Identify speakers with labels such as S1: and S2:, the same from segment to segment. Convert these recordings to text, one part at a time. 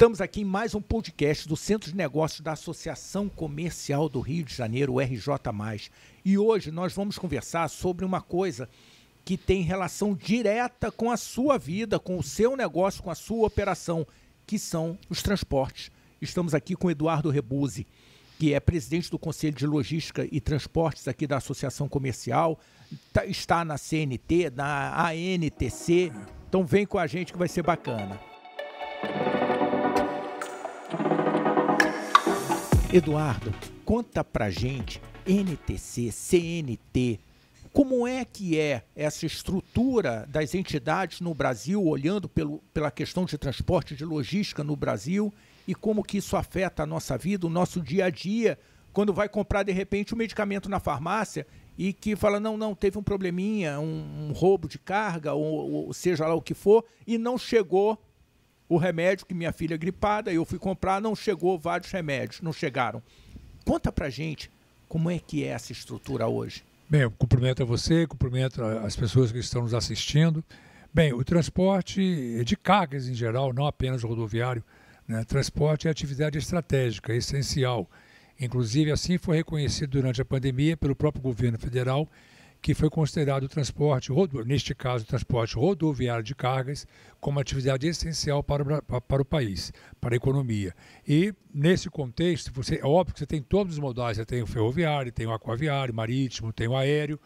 S1: Estamos aqui em mais um podcast do Centro de Negócios da Associação Comercial do Rio de Janeiro, RJ. E hoje nós vamos conversar sobre uma coisa que tem relação direta com a sua vida, com o seu negócio, com a sua operação, que são os transportes. Estamos aqui com Eduardo Rebuzzi, que é presidente do Conselho de Logística e Transportes aqui da Associação Comercial, tá, está na CNT, na ANTC. Então vem com a gente que vai ser bacana. Eduardo, conta pra gente NTC, CNT, como é que é essa estrutura das entidades no Brasil, olhando pelo, pela questão de transporte, de logística no Brasil, e como que isso afeta a nossa vida, o nosso dia a dia, quando vai comprar, de repente, um medicamento na farmácia e que fala, não, não, teve um probleminha, um, um roubo de carga, ou, ou seja lá o que for, e não chegou o remédio que minha filha é gripada, eu fui comprar, não chegou vários remédios, não chegaram. Conta pra gente como é que é essa estrutura hoje.
S2: Bem, eu cumprimento a você, cumprimento as pessoas que estão nos assistindo. Bem, o transporte é de cargas em geral, não apenas rodoviário, né? transporte é atividade estratégica, é essencial. Inclusive, assim foi reconhecido durante a pandemia pelo próprio governo federal que foi considerado o transporte, neste caso, o transporte rodoviário de cargas, como atividade essencial para o, para o país, para a economia. E, nesse contexto, você, é óbvio que você tem todos os modais, você tem o ferroviário, tem o aquaviário, marítimo, tem o aéreo,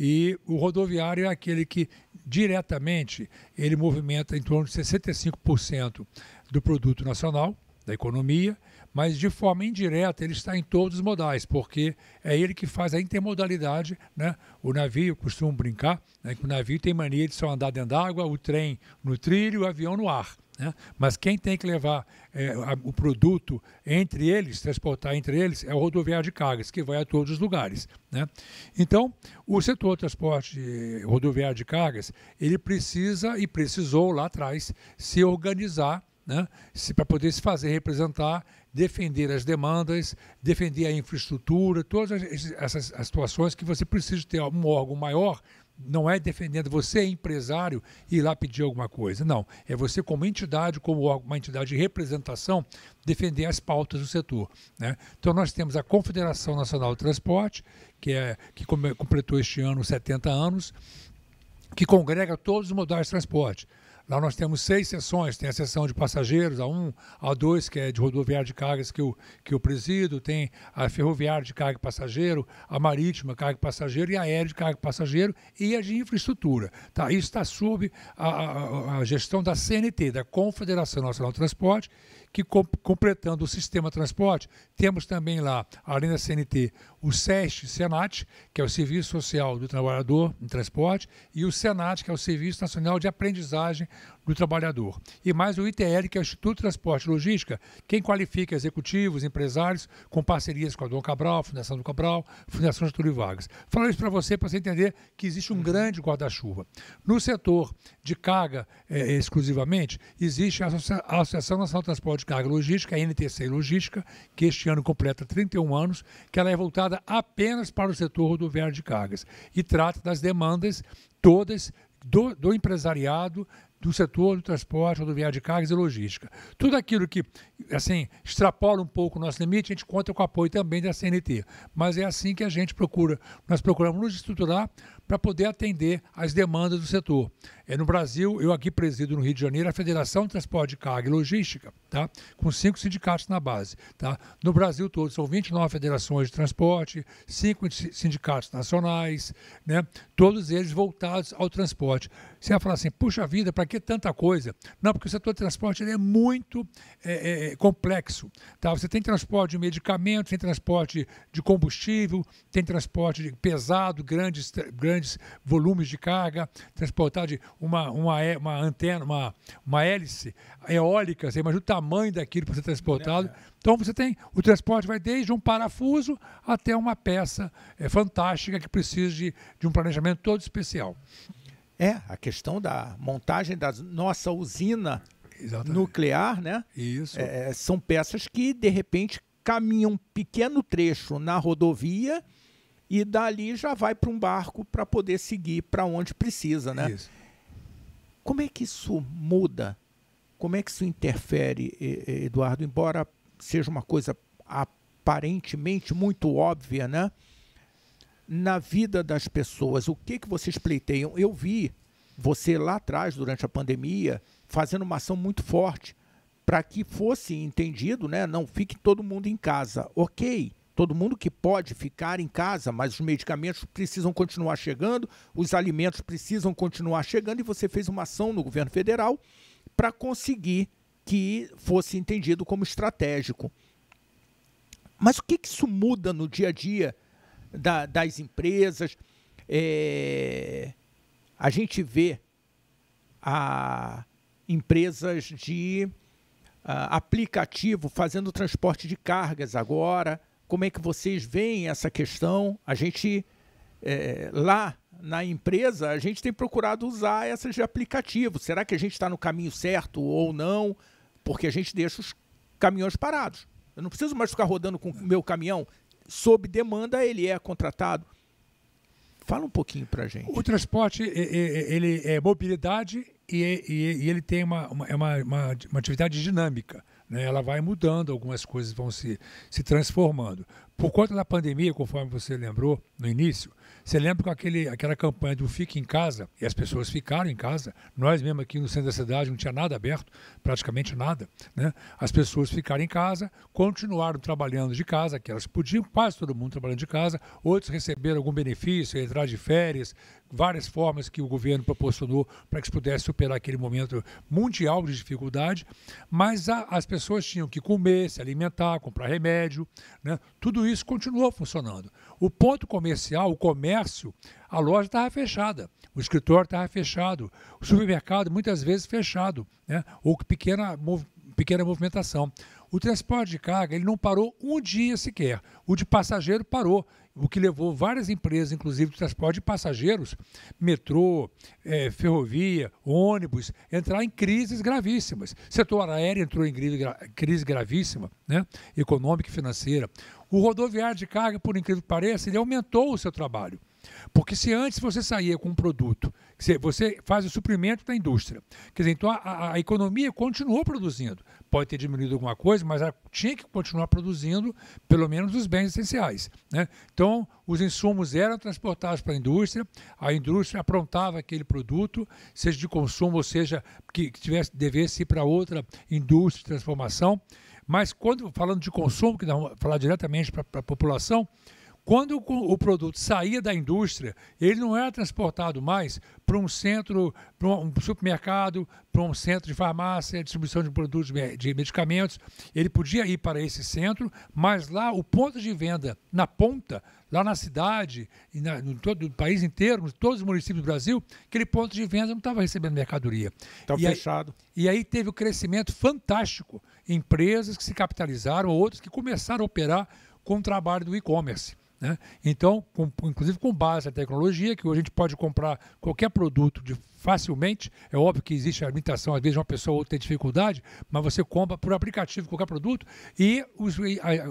S2: e o rodoviário é aquele que diretamente ele movimenta em torno de 65% do produto nacional, da economia, mas de forma indireta ele está em todos os modais, porque é ele que faz a intermodalidade. Né? O navio, costumo brincar, né, que o navio tem mania de só andar dentro d'água, o trem no trilho, o avião no ar. Né? Mas quem tem que levar é, o produto entre eles, transportar entre eles, é o rodoviário de cargas, que vai a todos os lugares. Né? Então, o setor transporte rodoviário de cargas, ele precisa e precisou lá atrás se organizar né, para poder se fazer representar, defender as demandas, defender a infraestrutura, todas essas as situações que você precisa ter um órgão maior. Não é defendendo você, é empresário, ir lá pedir alguma coisa. Não. É você, como entidade, como uma entidade de representação, defender as pautas do setor. Né? Então, nós temos a Confederação Nacional de Transporte, que, é, que completou este ano 70 anos, que congrega todos os modais de transporte Lá nós temos seis sessões, tem a sessão de passageiros, a 1, a 2, que é de rodoviário de cargas que eu, que eu presido, tem a ferroviária de carga e passageiro, a marítima carga e passageiro e a aérea de carga e passageiro e a de infraestrutura. Tá? Isso está sob a, a, a gestão da CNT, da Confederação Nacional do Transporte, que completando o sistema transporte, temos também lá, além da CNT, o SEST, SENAT, que é o Serviço Social do Trabalhador em Transporte, e o SENAT, que é o Serviço Nacional de Aprendizagem do trabalhador. E mais o ITL, que é o Instituto de Transporte e Logística, quem qualifica executivos, empresários, com parcerias com a Dom Cabral, Fundação do Cabral, Fundação Getúlio Vargas. Falo isso para você, para você entender que existe um uhum. grande guarda-chuva. No setor de carga, é, exclusivamente, existe a Associação Nacional de Transporte de Carga e Logística, a NTC Logística, que este ano completa 31 anos, que ela é voltada apenas para o setor rodoviário de cargas e trata das demandas todas do, do, empresariado, do setor do transporte rodoviário de cargas e logística. Tudo aquilo que assim extrapola um pouco o nosso limite, a gente conta com o apoio também da CNT. Mas é assim que a gente procura, nós procuramos nos estruturar para poder atender às demandas do setor. É, no Brasil, eu aqui presido no Rio de Janeiro a Federação de Transporte de Carga e Logística, tá? com cinco sindicatos na base. Tá? No Brasil todo, são 29 federações de transporte, cinco sindicatos nacionais, né? todos eles voltados ao transporte. Você vai falar assim, puxa vida, para que tanta coisa? Não, porque o setor de transporte é muito é, é, é, complexo. Tá? Você tem transporte de medicamentos, tem transporte de combustível, tem transporte pesado, grandes, grandes volumes de carga, transportar de uma, uma, é, uma antena, uma, uma hélice eólica, você imagina o tamanho daquilo para ser transportado. É, então você tem, o transporte vai desde um parafuso até uma peça é, fantástica que precisa de, de um planejamento todo especial.
S1: É, a questão da montagem da nossa usina Exatamente. nuclear, né? Isso. É, é, são peças que, de repente, caminham um pequeno trecho na rodovia e dali já vai para um barco para poder seguir para onde precisa, né? Isso. Como é que isso muda? Como é que isso interfere, Eduardo? Embora seja uma coisa aparentemente muito óbvia, né? na vida das pessoas? O que, que vocês pleiteiam? Eu vi você lá atrás, durante a pandemia, fazendo uma ação muito forte para que fosse entendido, né? Não fique todo mundo em casa. Ok, todo mundo que pode ficar em casa, mas os medicamentos precisam continuar chegando, os alimentos precisam continuar chegando, e você fez uma ação no governo federal para conseguir que fosse entendido como estratégico. Mas o que, que isso muda no dia a dia da, das empresas. É, a gente vê a empresas de a, aplicativo fazendo transporte de cargas agora. Como é que vocês veem essa questão? A gente é, lá na empresa, a gente tem procurado usar essas de aplicativo. Será que a gente está no caminho certo ou não? Porque a gente deixa os caminhões parados. Eu não preciso mais ficar rodando com o meu caminhão sob demanda, ele é contratado. Fala um pouquinho para gente. O transporte ele
S2: é mobilidade e, ele tem uma, é uma, uma, uma atividade dinâmica. Né? Ela vai mudando, algumas coisas vão se, se transformando. Por conta da pandemia, conforme você lembrou no início, você lembra com aquele, aquela campanha do Fique em Casa, e as pessoas ficaram em casa, nós mesmo aqui no centro da cidade não tinha nada aberto, praticamente nada. Né? As pessoas ficaram em casa, continuaram trabalhando de casa, que elas podiam, quase todo mundo trabalhando de casa, outros receberam algum benefício, entrar de férias, várias formas que o governo proporcionou para que se pudesse superar aquele momento mundial de dificuldade, mas a, as pessoas tinham que comer, se alimentar, comprar remédio, né? tudo isso continuou funcionando. O ponto comercial, o comércio, a loja estava fechada, o escritório estava fechado, o supermercado muitas vezes fechado, né? ou pequena, mov pequena movimentação. O transporte de carga ele não parou um dia sequer. O de passageiro parou o que levou várias empresas, inclusive de transporte de passageiros, metrô, é, ferrovia, ônibus, entrar em crises gravíssimas. O setor aéreo entrou em crise gravíssima, né? econômica e financeira. O rodoviário de carga, por incrível que pareça, ele aumentou o seu trabalho. Porque se antes você saía com um produto, você faz o suprimento da indústria. Quer dizer, então a, a economia continuou produzindo pode ter diminuído alguma coisa, mas ela tinha que continuar produzindo pelo menos os bens essenciais. Né? Então, os insumos eram transportados para a indústria, a indústria aprontava aquele produto, seja de consumo, ou seja, que, tivesse, devesse ir para outra indústria de transformação. Mas quando falando de consumo, que dá falar diretamente para a população, quando o produto saía da indústria, ele não era transportado mais para um centro, para um supermercado, para um centro de farmácia, distribuição de produtos de medicamentos. Ele podia ir para esse centro, mas lá o ponto de venda na ponta, lá na cidade, na, no todo país inteiro, em todos os municípios do Brasil, aquele ponto de venda não estava recebendo mercadoria. Estava fechado. Aí, e aí teve o um crescimento fantástico. Empresas que se capitalizaram, outras que começaram a operar com o trabalho do e-commerce. Né? Então, com, inclusive com base na tecnologia, que hoje a gente pode comprar qualquer produto de facilmente. É óbvio que existe a limitação, às vezes uma pessoa ou outra tem dificuldade, mas você compra por aplicativo qualquer produto e os,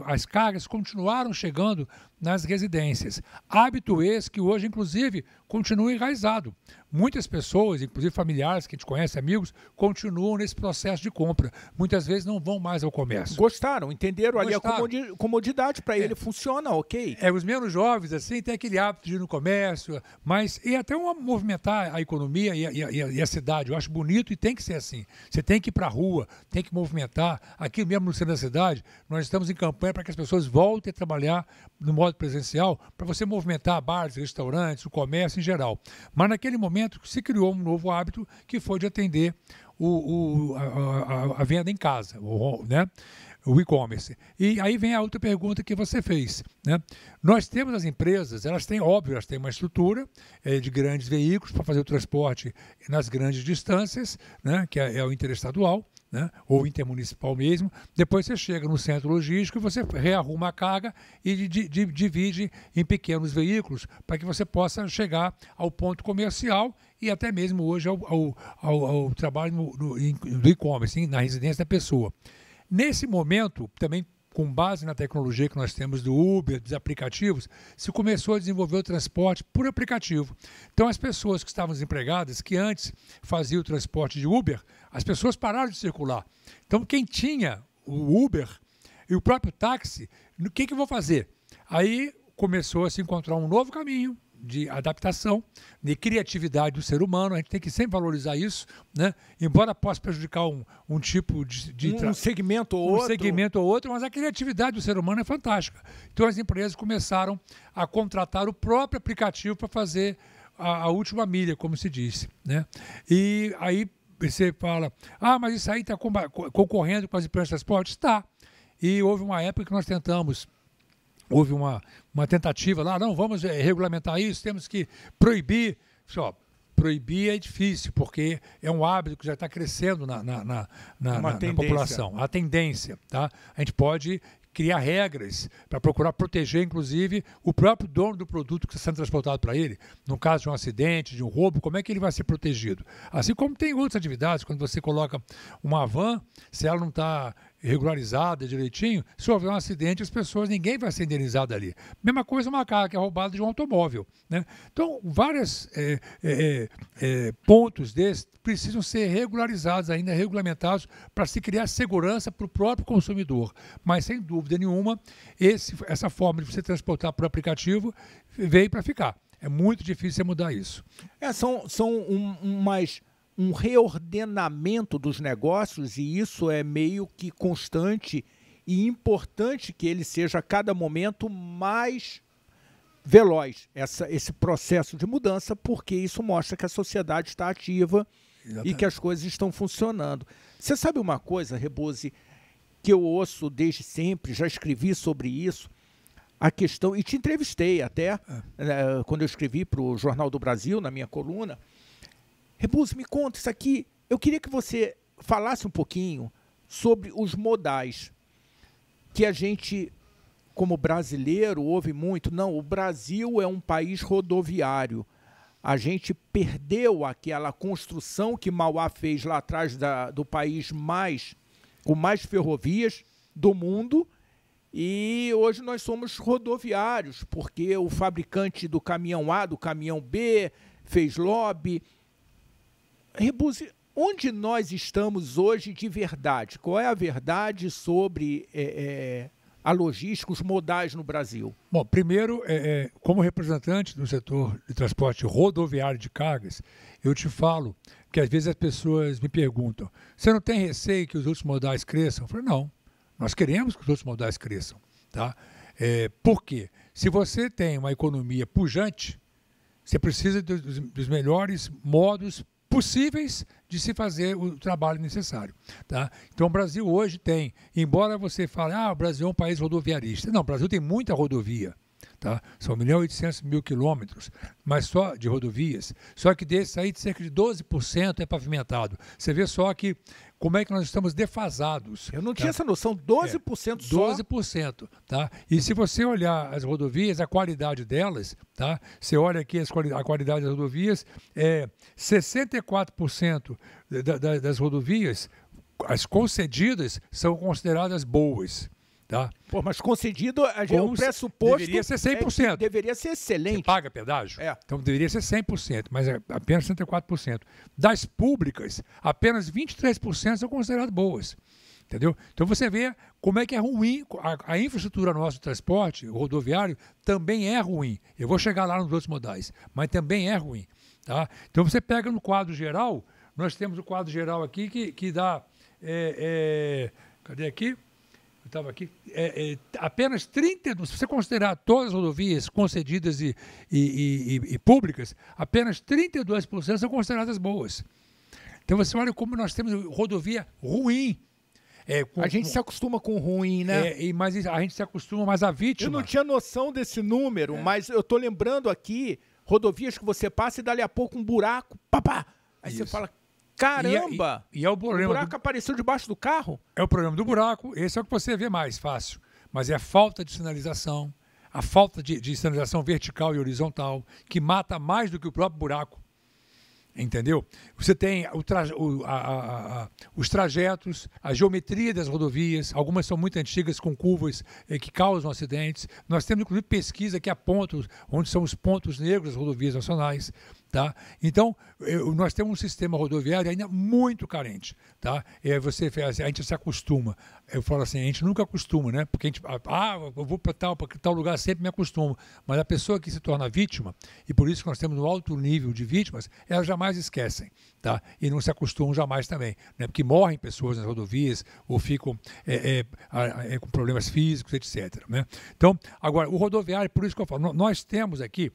S2: as cargas continuaram chegando nas residências. Hábito esse que hoje, inclusive, continua enraizado. Muitas pessoas, inclusive familiares que a gente conhece, amigos, continuam nesse processo de compra. Muitas vezes não vão mais ao comércio. Gostaram, entenderam Gostaram.
S1: ali a comodidade para é. ele, funciona, ok? É, os
S2: menos jovens, assim, têm aquele hábito de ir no comércio, mas e até uma, movimentar a economia e e a, e, a, e a, cidade. Eu acho bonito e tem que ser assim. Você tem que ir para a rua, tem que movimentar. Aqui mesmo no centro da cidade, nós estamos em campanha para que as pessoas voltem a trabalhar no modo presencial, para você movimentar bares, restaurantes, o comércio em geral. Mas naquele momento se criou um novo hábito que foi de atender o, o, a, a, a, venda em casa, o, né? o e-commerce. E aí vem a outra pergunta que você fez. Né? Nós temos as empresas, elas têm, óbvio, elas têm uma estrutura é, de grandes veículos para fazer o transporte nas grandes distâncias, né? que é, é o interestadual. Né? ou intermunicipal mesmo. Depois você chega no centro logístico e você rearruma a carga e di di divide em pequenos veículos para que você possa chegar ao ponto comercial e até mesmo hoje ao, ao, ao, ao trabalho no, no, do e-commerce, na residência da pessoa. Nesse momento, também com base na tecnologia que nós temos do Uber, dos aplicativos, se começou a desenvolver o transporte por aplicativo. Então, as pessoas que estavam desempregadas, que antes faziam o transporte de Uber, as pessoas pararam de circular. Então, quem tinha o Uber e o próprio táxi, o que, que eu vou fazer? Aí começou a se encontrar um novo caminho, de adaptação, de criatividade do ser humano. A gente tem que sempre valorizar isso, né? embora possa prejudicar um, um tipo de, de um segmento ou um outro. segmento ou outro, mas a criatividade do ser humano é fantástica. Então as empresas começaram a contratar o próprio aplicativo para fazer a, a, última milha, como se disse, né? E aí você fala, ah, mas isso aí está concorrendo com as empresas de transporte? Está. E houve uma época que nós tentamos houve uma, uma tentativa lá, não, vamos eh, regulamentar isso, temos que proibir. Só, proibir é difícil, porque é um hábito que já está crescendo na, na, na, na, é na população. A tendência. Tá? A gente pode criar regras para procurar proteger, inclusive, o próprio dono do produto que está sendo transportado para ele, no caso de um acidente, de um roubo, como é que ele vai ser protegido? Assim como tem outras atividades, quando você coloca uma van, se ela não está regularizada direitinho, se houver um acidente, as pessoas, ninguém vai ser indenizado ali. Mesma coisa uma carga que é roubada de um automóvel. Né? Então, vários é, é, é, é, pontos desses precisam ser regularizados, ainda regulamentados, para se criar segurança para o próprio consumidor. Mas, sem dúvida nenhuma, esse, essa forma de você transportar por
S1: aplicativo veio para ficar. É muito difícil você mudar isso. É, são são um, um mais um reordenamento dos negócios, e isso é meio que constante e importante que ele seja a cada momento mais veloz, essa, esse processo de mudança, porque isso mostra que a sociedade está ativa Exatamente. e que as coisas estão funcionando. Você sabe uma coisa, Rebose, que eu ouço desde sempre, já escrevi sobre isso, a questão, e te entrevistei até, é. Né, quando eu escrevi para o Jornal do Brasil, na minha coluna, Rebus, me conta isso aqui. Eu queria que você falasse um pouquinho sobre os modais que a gente, como brasileiro, ouve muito. Não, o Brasil é um país rodoviário. A gente perdeu aquela construção que Mauá fez lá atrás da, do país mais com mais ferrovias do mundo. E hoje nós somos rodoviários, porque o fabricante do caminhão A, do caminhão B, fez lobby Rebuse, onde nós estamos hoje de verdade? Qual é a verdade sobre é, é, a logística, os modais no Brasil? Bom, primeiro,
S2: é, é, como representante do setor de transporte rodoviário de cargas, eu te falo que às vezes as pessoas me perguntam: você não tem receio que os outros modais cresçam? Eu falo: não, nós queremos que os outros modais cresçam. Tá? É, por quê? Se você tem uma economia pujante, você precisa dos, dos melhores modos possíveis de se fazer o trabalho necessário. Tá? Então, o Brasil hoje tem, embora você fale, ah, o Brasil é um país rodoviarista. Não, o Brasil tem muita rodovia. Tá? São 1 milhão e 800 mil quilômetros, mas só de rodovias. Só que desse aí, de cerca de 12% é pavimentado. Você vê só que como é que nós estamos defasados. Eu não tá? tinha essa noção, 12% é, só? 12%, tá? E se você olhar as rodovias, a qualidade delas, tá? Você olha aqui as quali a qualidade das rodovias, é 64% da, da, das rodovias, as concedidas, são consideradas boas. Tá? Pô, mas concedido a gente, Cons... o pressuposto. Deveria ser 100%. É, deveria ser excelente. Você paga pedágio? É. Então deveria ser 100%, mas é apenas 64%. Das públicas, apenas 23% são consideradas boas. Entendeu? Então você vê como é que é ruim. A, a infraestrutura nossa de transporte rodoviário também é ruim. Eu vou chegar lá nos outros modais, mas também é ruim. Tá? Então você pega no quadro geral, nós temos o quadro geral aqui que, que dá. É, é, cadê aqui? estava aqui, é, é, apenas 32, se você considerar todas as rodovias concedidas e, e, e, e públicas, apenas 32% são consideradas boas. Então você olha como nós temos rodovia ruim. É, com, a gente se
S1: acostuma com ruim, né? É, e, mas a gente se acostuma, mais a vítima. Eu não tinha noção desse número, é. mas eu estou lembrando aqui rodovias que você passa e dali a pouco um buraco, papá! Aí Isso. você fala, é- Caramba! E, e, e é o problema. O buraco do... apareceu debaixo do carro? É o problema do
S2: buraco, esse é o que você vê mais fácil. Mas é a falta de sinalização, a falta de, de sinalização vertical e horizontal, que mata mais do que o próprio buraco. Entendeu? Você tem o, a, a, a, os trajetos, a geometria das rodovias, algumas são muito antigas, com curvas eh, que causam acidentes. Nós temos, inclusive, pesquisa que aponta onde são os pontos negros das rodovias nacionais. Tá? Então, eu, nós temos um sistema rodoviário ainda muito carente. Tá? E você, a gente se acostuma. Eu falo assim, a gente nunca acostuma, né? Porque a gente, ah, ah eu vou para tal, tal lugar, sempre me acostumo. Mas a pessoa que se torna vítima, e por isso que nós temos um alto nível de vítimas, elas jamais esquecem. Tá? E não se acostumam jamais também. Né? Porque morrem pessoas nas rodovias ou ficam é, é, é, com problemas físicos, etc. Né? Então, agora, o rodoviário, por isso que eu falo, nós temos aqui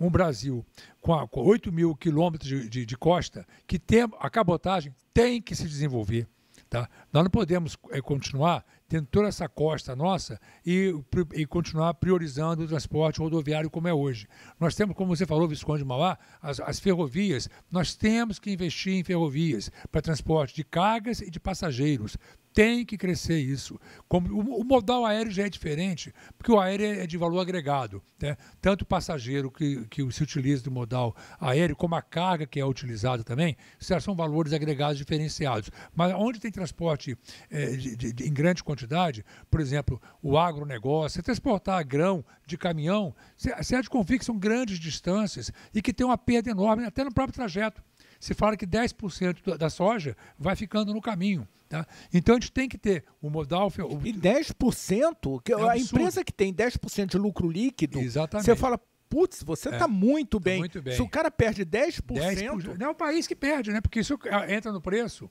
S2: um Brasil com, a, com 8 mil quilômetros de, de, de, costa, que tem, a cabotagem tem que se desenvolver. Tá? Nós não podemos é, continuar tendo toda essa costa nossa e, e, continuar priorizando o transporte rodoviário como é hoje. Nós temos, como você falou, Visconde Mauá, as, as ferrovias, nós temos que investir em ferrovias para transporte de cargas e de passageiros. Tem que crescer isso. Como, o, o, modal aéreo já é diferente, porque o aéreo é, é de valor agregado. Né? Tanto o passageiro que, que se utiliza do modal aéreo, como a carga que é utilizada também, são valores agregados diferenciados. Mas onde tem transporte é, de, de, de, em grande quantidade, por exemplo, o agronegócio, transportar grão de caminhão, você, você há é de convicção grandes distâncias e que tem uma perda enorme até no próprio trajeto se fala que 10% da soja vai ficando no caminho. Tá? Então a gente tem que ter o modal.
S1: O... E 10%? Que é a empresa que tem 10% de lucro líquido, Exatamente. você fala, putz, você está é, tá muito, tá muito, bem. Se o cara perde 10%. 10% não é o país que
S2: perde, né? Porque isso é, entra no preço.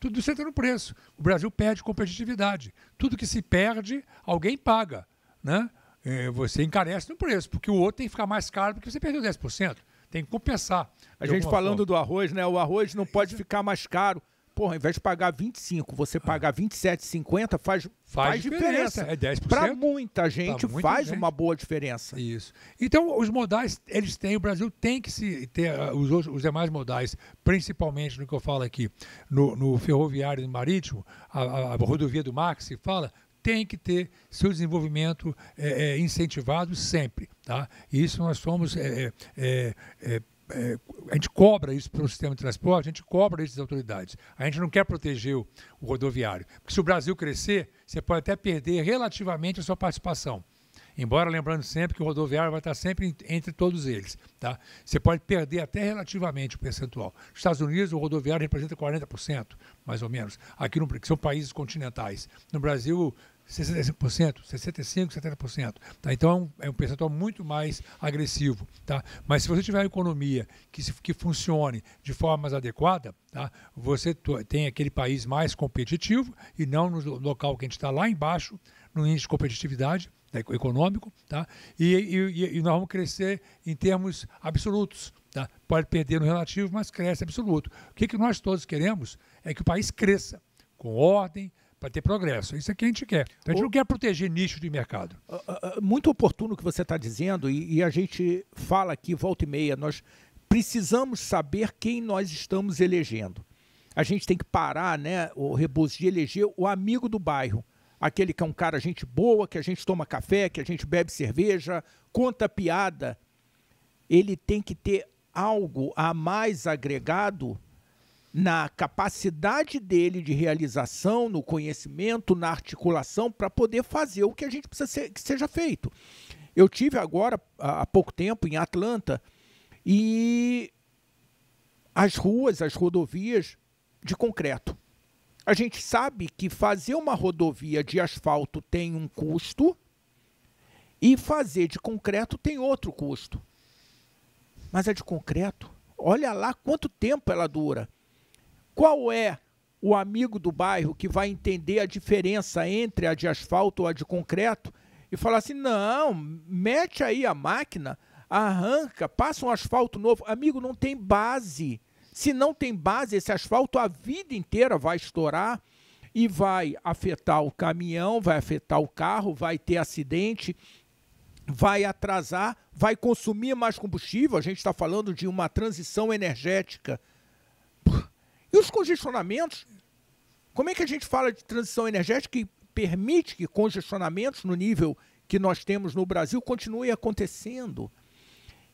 S2: Tudo isso entra no preço. O Brasil perde competitividade. Tudo que se perde, alguém paga. Né? É, você encarece no preço,
S1: porque o outro tem que ficar mais caro porque você perdeu 10%. Tem que compensar. A gente falando forma. do arroz, né? O arroz não pode ficar mais caro. Porra, ao invés de pagar 25, você ah. pagar 27,50 faz, faz, faz diferença. diferença. É 10%. Para muita gente muita faz gente. uma boa diferença. Isso.
S2: Então, os modais, eles têm, o Brasil tem que se ter ah, os, os demais modais, principalmente no que eu falo aqui, no, no ferroviário e marítimo, a, a, a, rodovia do Max se fala, tem que ter seu desenvolvimento é, é, incentivado sempre. Tá? E isso nós somos é, é, a gente cobra isso para o sistema de transporte, a gente cobra isso das autoridades. A gente não quer proteger o, o, rodoviário. Porque se o Brasil crescer, você pode até perder relativamente a sua participação. Embora lembrando sempre que o rodoviário vai estar sempre entre todos eles. Tá? Você pode perder até relativamente o percentual. Nos Estados Unidos, o rodoviário representa 40%, mais ou menos. Aqui no, que são países continentais. No Brasil, 65%, 65%, 70%. Tá? Então é, é um, percentual muito mais agressivo. Tá? Mas se você tiver uma economia que, se, que funcione de forma mais adequada, tá? você tem aquele país mais competitivo e não no local que a gente está lá embaixo, no índice de competitividade né, econômico, tá? E, e, e nós vamos crescer em termos absolutos. Tá? Pode perder no relativo, mas cresce absoluto. O que, que nós todos queremos é que o país cresça com ordem, para ter progresso.
S1: Isso é que a gente quer. Então, a gente o... não quer proteger nicho de mercado. Ah, ah, ah, muito oportuno o que você está dizendo, e, e a gente fala aqui, volta e meia, nós precisamos saber quem nós estamos elegendo. A gente tem que parar, né, o Rebouças, de eleger o amigo do bairro. Aquele que é um cara gente boa, que a gente toma café, que a gente bebe cerveja, conta piada. Ele tem que ter algo a mais agregado na capacidade dele de realização, no conhecimento, na articulação, para poder fazer o que a gente precisa ser, que seja feito. Eu tive agora, há pouco tempo, em Atlanta, e as ruas, as rodovias de concreto. A gente sabe que fazer uma rodovia de asfalto tem um custo e fazer de concreto tem outro custo. Mas a de concreto, olha lá quanto tempo ela dura. Qual é o amigo do bairro que vai entender a diferença entre a de asfalto ou a de concreto e falar assim: não, mete aí a máquina, arranca, passa um asfalto novo. Amigo, não tem base. Se não tem base, esse asfalto a vida inteira vai estourar e vai afetar o caminhão, vai afetar o carro, vai ter acidente, vai atrasar, vai consumir mais combustível. A gente está falando de uma transição energética e os congestionamentos? Como é que a gente fala de transição energética que permite que congestionamentos no nível que nós temos no Brasil continue acontecendo?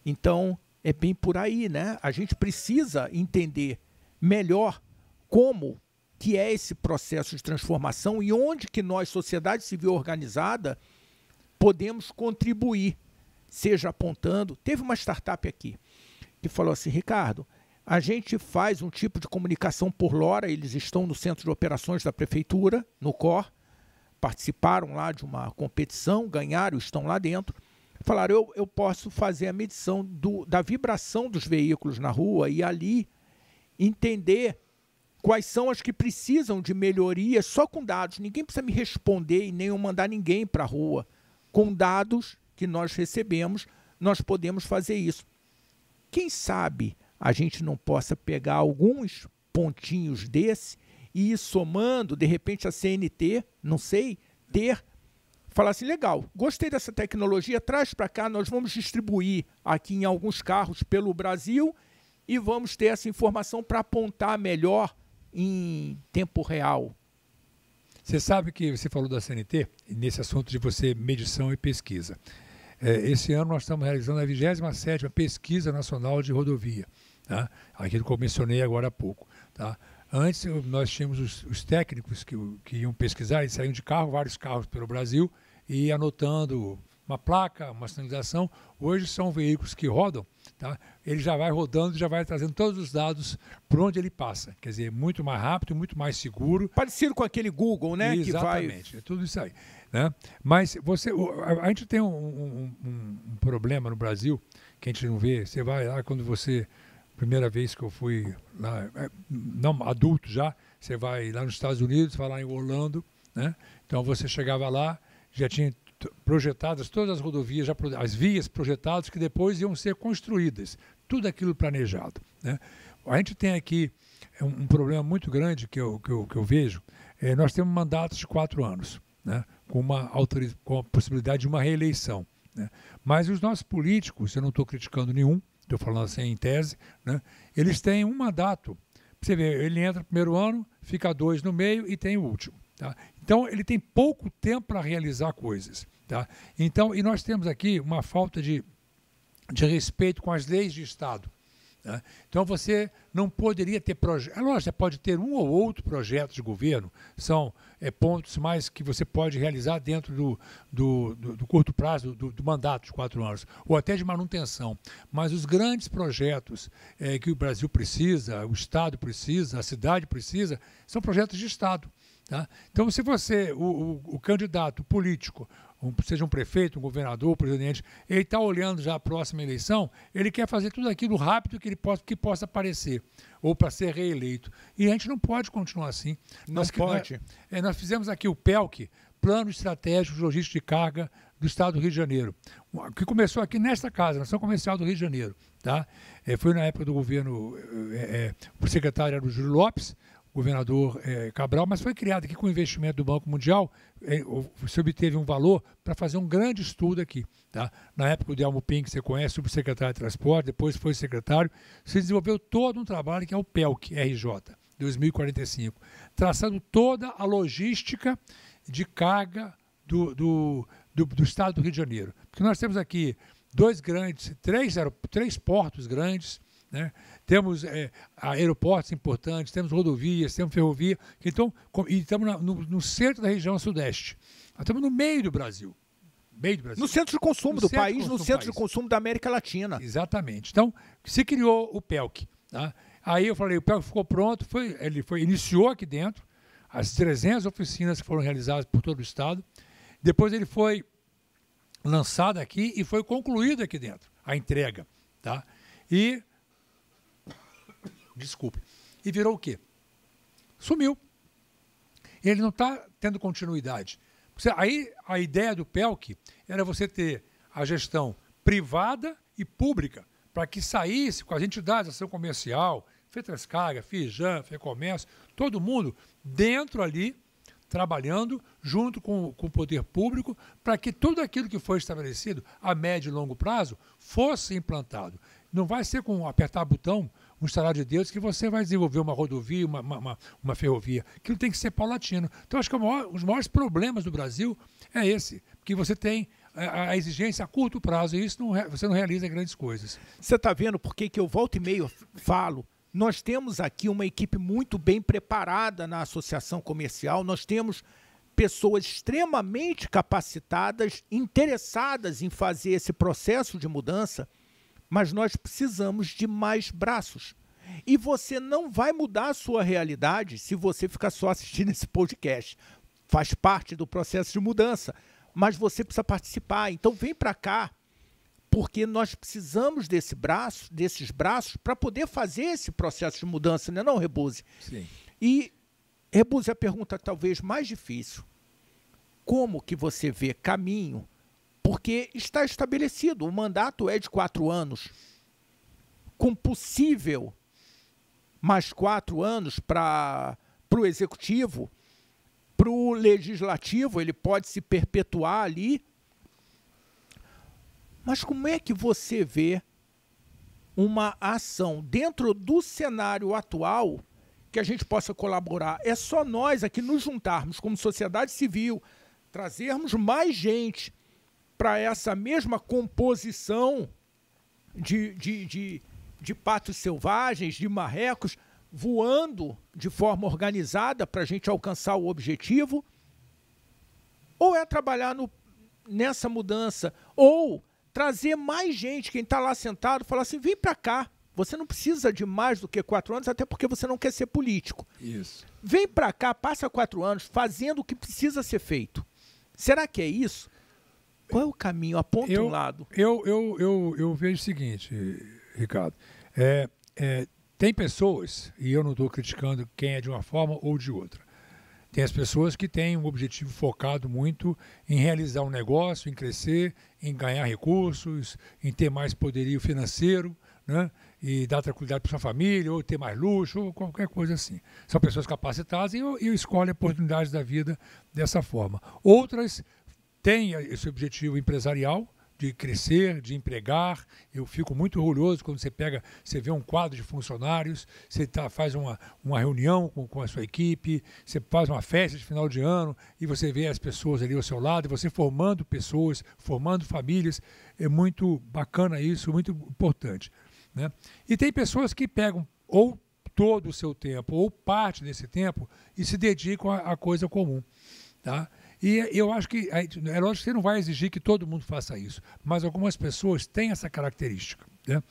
S1: Então, é bem por aí, né? A gente precisa entender melhor como que é esse processo de transformação e onde que nós, sociedade civil organizada, podemos contribuir, seja apontando. Teve uma startup aqui que falou assim, Ricardo, a gente faz um tipo de comunicação por Lora, eles estão no centro de operações da prefeitura, no COR, participaram lá de uma competição, ganharam, estão lá dentro. Falaram, eu, eu posso fazer a medição do, da vibração dos veículos na rua e ali entender quais são as que precisam de melhoria só com dados. Ninguém precisa me responder e nem eu mandar ninguém para a rua. Com dados que nós recebemos, nós podemos fazer isso. Quem sabe a gente não possa pegar alguns pontinhos desse e ir somando, de repente, a CNT, não sei, ter, falar assim, legal, gostei dessa tecnologia, traz para cá, nós vamos distribuir aqui em alguns carros pelo Brasil e vamos ter essa informação para apontar melhor em tempo real. Você sabe que
S2: você falou da CNT, nesse assunto de você medição e pesquisa. É, esse ano nós estamos realizando a 27ª Pesquisa Nacional de Rodovia. Tá? Aquilo que eu mencionei agora há pouco. Tá? Antes nós tínhamos os, os técnicos que, que, iam pesquisar, eles saíam de carro, vários carros pelo Brasil, e anotando uma placa, uma sinalização. Hoje são veículos que rodam, tá? ele já vai rodando, já vai trazendo todos os dados por onde ele passa. Quer dizer, muito mais rápido, muito mais seguro. Parecido com aquele Google, né? Exatamente, vai... é tudo isso aí. Né? Mas você, a, gente tem um, um, um problema no Brasil que a gente não vê. Você vai lá quando você primeira vez que eu fui lá, é, não adulto já, você vai lá nos Estados Unidos, vai lá em Orlando, né? Então você chegava lá, já tinha projetadas todas as rodovias, já as vias projetadas que depois iam ser construídas, tudo aquilo planejado, né? A gente tem aqui um, um problema muito grande que eu, que eu, que eu vejo. É, nós temos mandatos de quatro anos, né? com, uma com a possibilidade de uma reeleição. Né? Mas os nossos políticos, eu não estou criticando nenhum, estou falando assim em tese, né? eles têm um mandato. Você vê, ele entra no primeiro ano, fica dois no meio e tem o último. Tá? Então, ele tem pouco tempo para realizar coisas. Tá? Então, e nós temos aqui uma falta de, de respeito com as leis de Estado. Né? Então, você não poderia ter projetos. É lógico, você pode ter um ou outro projeto de governo, são é, pontos mais que você pode realizar dentro do, do, do, do curto prazo, do, do, mandato de quatro anos, ou até de manutenção. Mas os grandes projetos é, que o Brasil precisa, o Estado precisa, a cidade precisa, são projetos de Estado. Tá? Então, se você, o, o, o candidato político um, seja um prefeito, um governador, um presidente, ele está olhando já a próxima eleição, ele quer fazer tudo aquilo rápido que ele possa, que possa aparecer, ou para ser reeleito. E a gente não pode continuar assim. Não nós, pode. Nós, é, nós fizemos aqui o PELC, Plano Estratégico de Logística de Carga do Estado do Rio de Janeiro, que começou aqui nesta casa, na Ação Comercial do Rio de Janeiro. Tá? É, foi na época do governo, é, é, o secretário era o Júlio Lopes, governador é, Cabral, mas foi criado aqui com o investimento do Banco Mundial, é, se obteve um valor para fazer um grande estudo aqui. Tá? Na época, o Delmo Pink, que você conhece, subsecretário de transporte, depois foi secretário, se desenvolveu todo um trabalho que é o PELC RJ, 2045, traçando toda a logística de carga do, do, do, do estado do Rio de Janeiro. Porque nós temos aqui dois grandes, três, três portos grandes, né? temos é, aeroportos importantes, temos rodovias, temos ferrovia. Então, e estamos na, no, no, centro da região sudeste. Nós estamos no meio do Brasil. Meio do Brasil. No centro de consumo no do país, consumo no centro país. de consumo da América Latina. Exatamente. Então, se criou o PELC. Tá? Aí eu falei, o PELC ficou pronto, foi, ele foi, iniciou aqui dentro, as 300 oficinas que foram realizadas por todo o Estado. Depois ele foi lançado aqui e foi concluído aqui dentro, a entrega. Tá? E Desculpe. E virou o quê? Sumiu. Ele não está tendo continuidade. Aí a ideia do PELC era você ter a gestão privada e pública, para que saísse com as entidades ação comercial, Fetrescaga, Fijan, Fecomércio, todo mundo dentro ali, trabalhando junto com, com o poder público, para que tudo aquilo que foi estabelecido a médio e longo prazo fosse implantado. Não vai ser com apertar botão um salário de Deus que você vai desenvolver uma rodovia, uma, uma, uma ferrovia. Aquilo tem que ser paulatino. Então, acho que maior, os maiores problemas do Brasil é esse, que você tem a, a exigência a curto prazo, e isso não, você
S1: não realiza grandes coisas. Você está vendo por que eu volto e meio falo nós temos aqui uma equipe muito bem preparada na associação comercial, nós temos pessoas extremamente capacitadas, interessadas em fazer esse processo de mudança. Mas nós precisamos de mais braços. E você não vai mudar a sua realidade se você ficar só assistindo esse podcast. Faz parte do processo de mudança, mas você precisa participar. Então vem para cá, porque nós precisamos desse braço, desses braços para poder fazer esse processo de mudança, não é não, Rebuse? Sim. E Rebuse a pergunta talvez mais difícil. Como que você vê caminho porque está estabelecido, o mandato é de quatro anos, com possível mais quatro anos para o executivo, para o legislativo, ele pode se perpetuar ali. Mas como é que você vê uma ação dentro do cenário atual que a gente possa colaborar? É só nós aqui nos juntarmos como sociedade civil, trazermos mais gente para essa mesma composição de, de, de, de patos selvagens, de marrecos, voando de forma organizada para a gente alcançar o objetivo? Ou é trabalhar no, nessa mudança? Ou trazer mais gente, quem está lá sentado, falar assim: vem para cá. Você não precisa de mais do que quatro anos, até porque você não quer ser político. Isso. Vem para cá, passa quatro anos fazendo o que precisa ser feito. Será que é isso? Qual é o caminho? Aponta eu, um lado. Eu, eu,
S2: eu, eu vejo o seguinte, Ricardo. É, é, tem pessoas, e eu não estou criticando quem é de uma forma ou de outra. Tem as pessoas que têm um objetivo focado muito em realizar um negócio, em crescer, em ganhar recursos, em ter mais poderio financeiro, né? e dar tranquilidade para sua família, ou ter mais luxo, ou qualquer coisa assim. São pessoas capacitadas e, e escolhem oportunidades da vida dessa forma. Outras tem esse objetivo empresarial de crescer, de empregar. Eu fico muito orgulhoso quando você pega, você vê um quadro de funcionários, você tá, faz uma, uma reunião com, com a sua equipe, você faz uma festa de final de ano e você vê as pessoas ali ao seu lado, você formando pessoas, formando famílias. É muito bacana isso, muito importante. Né? E tem pessoas que pegam ou todo o seu tempo ou parte desse tempo e se dedicam à coisa comum. Tá? E eu acho que, é lógico que você não vai exigir que todo mundo faça isso, mas algumas pessoas têm essa característica. Né?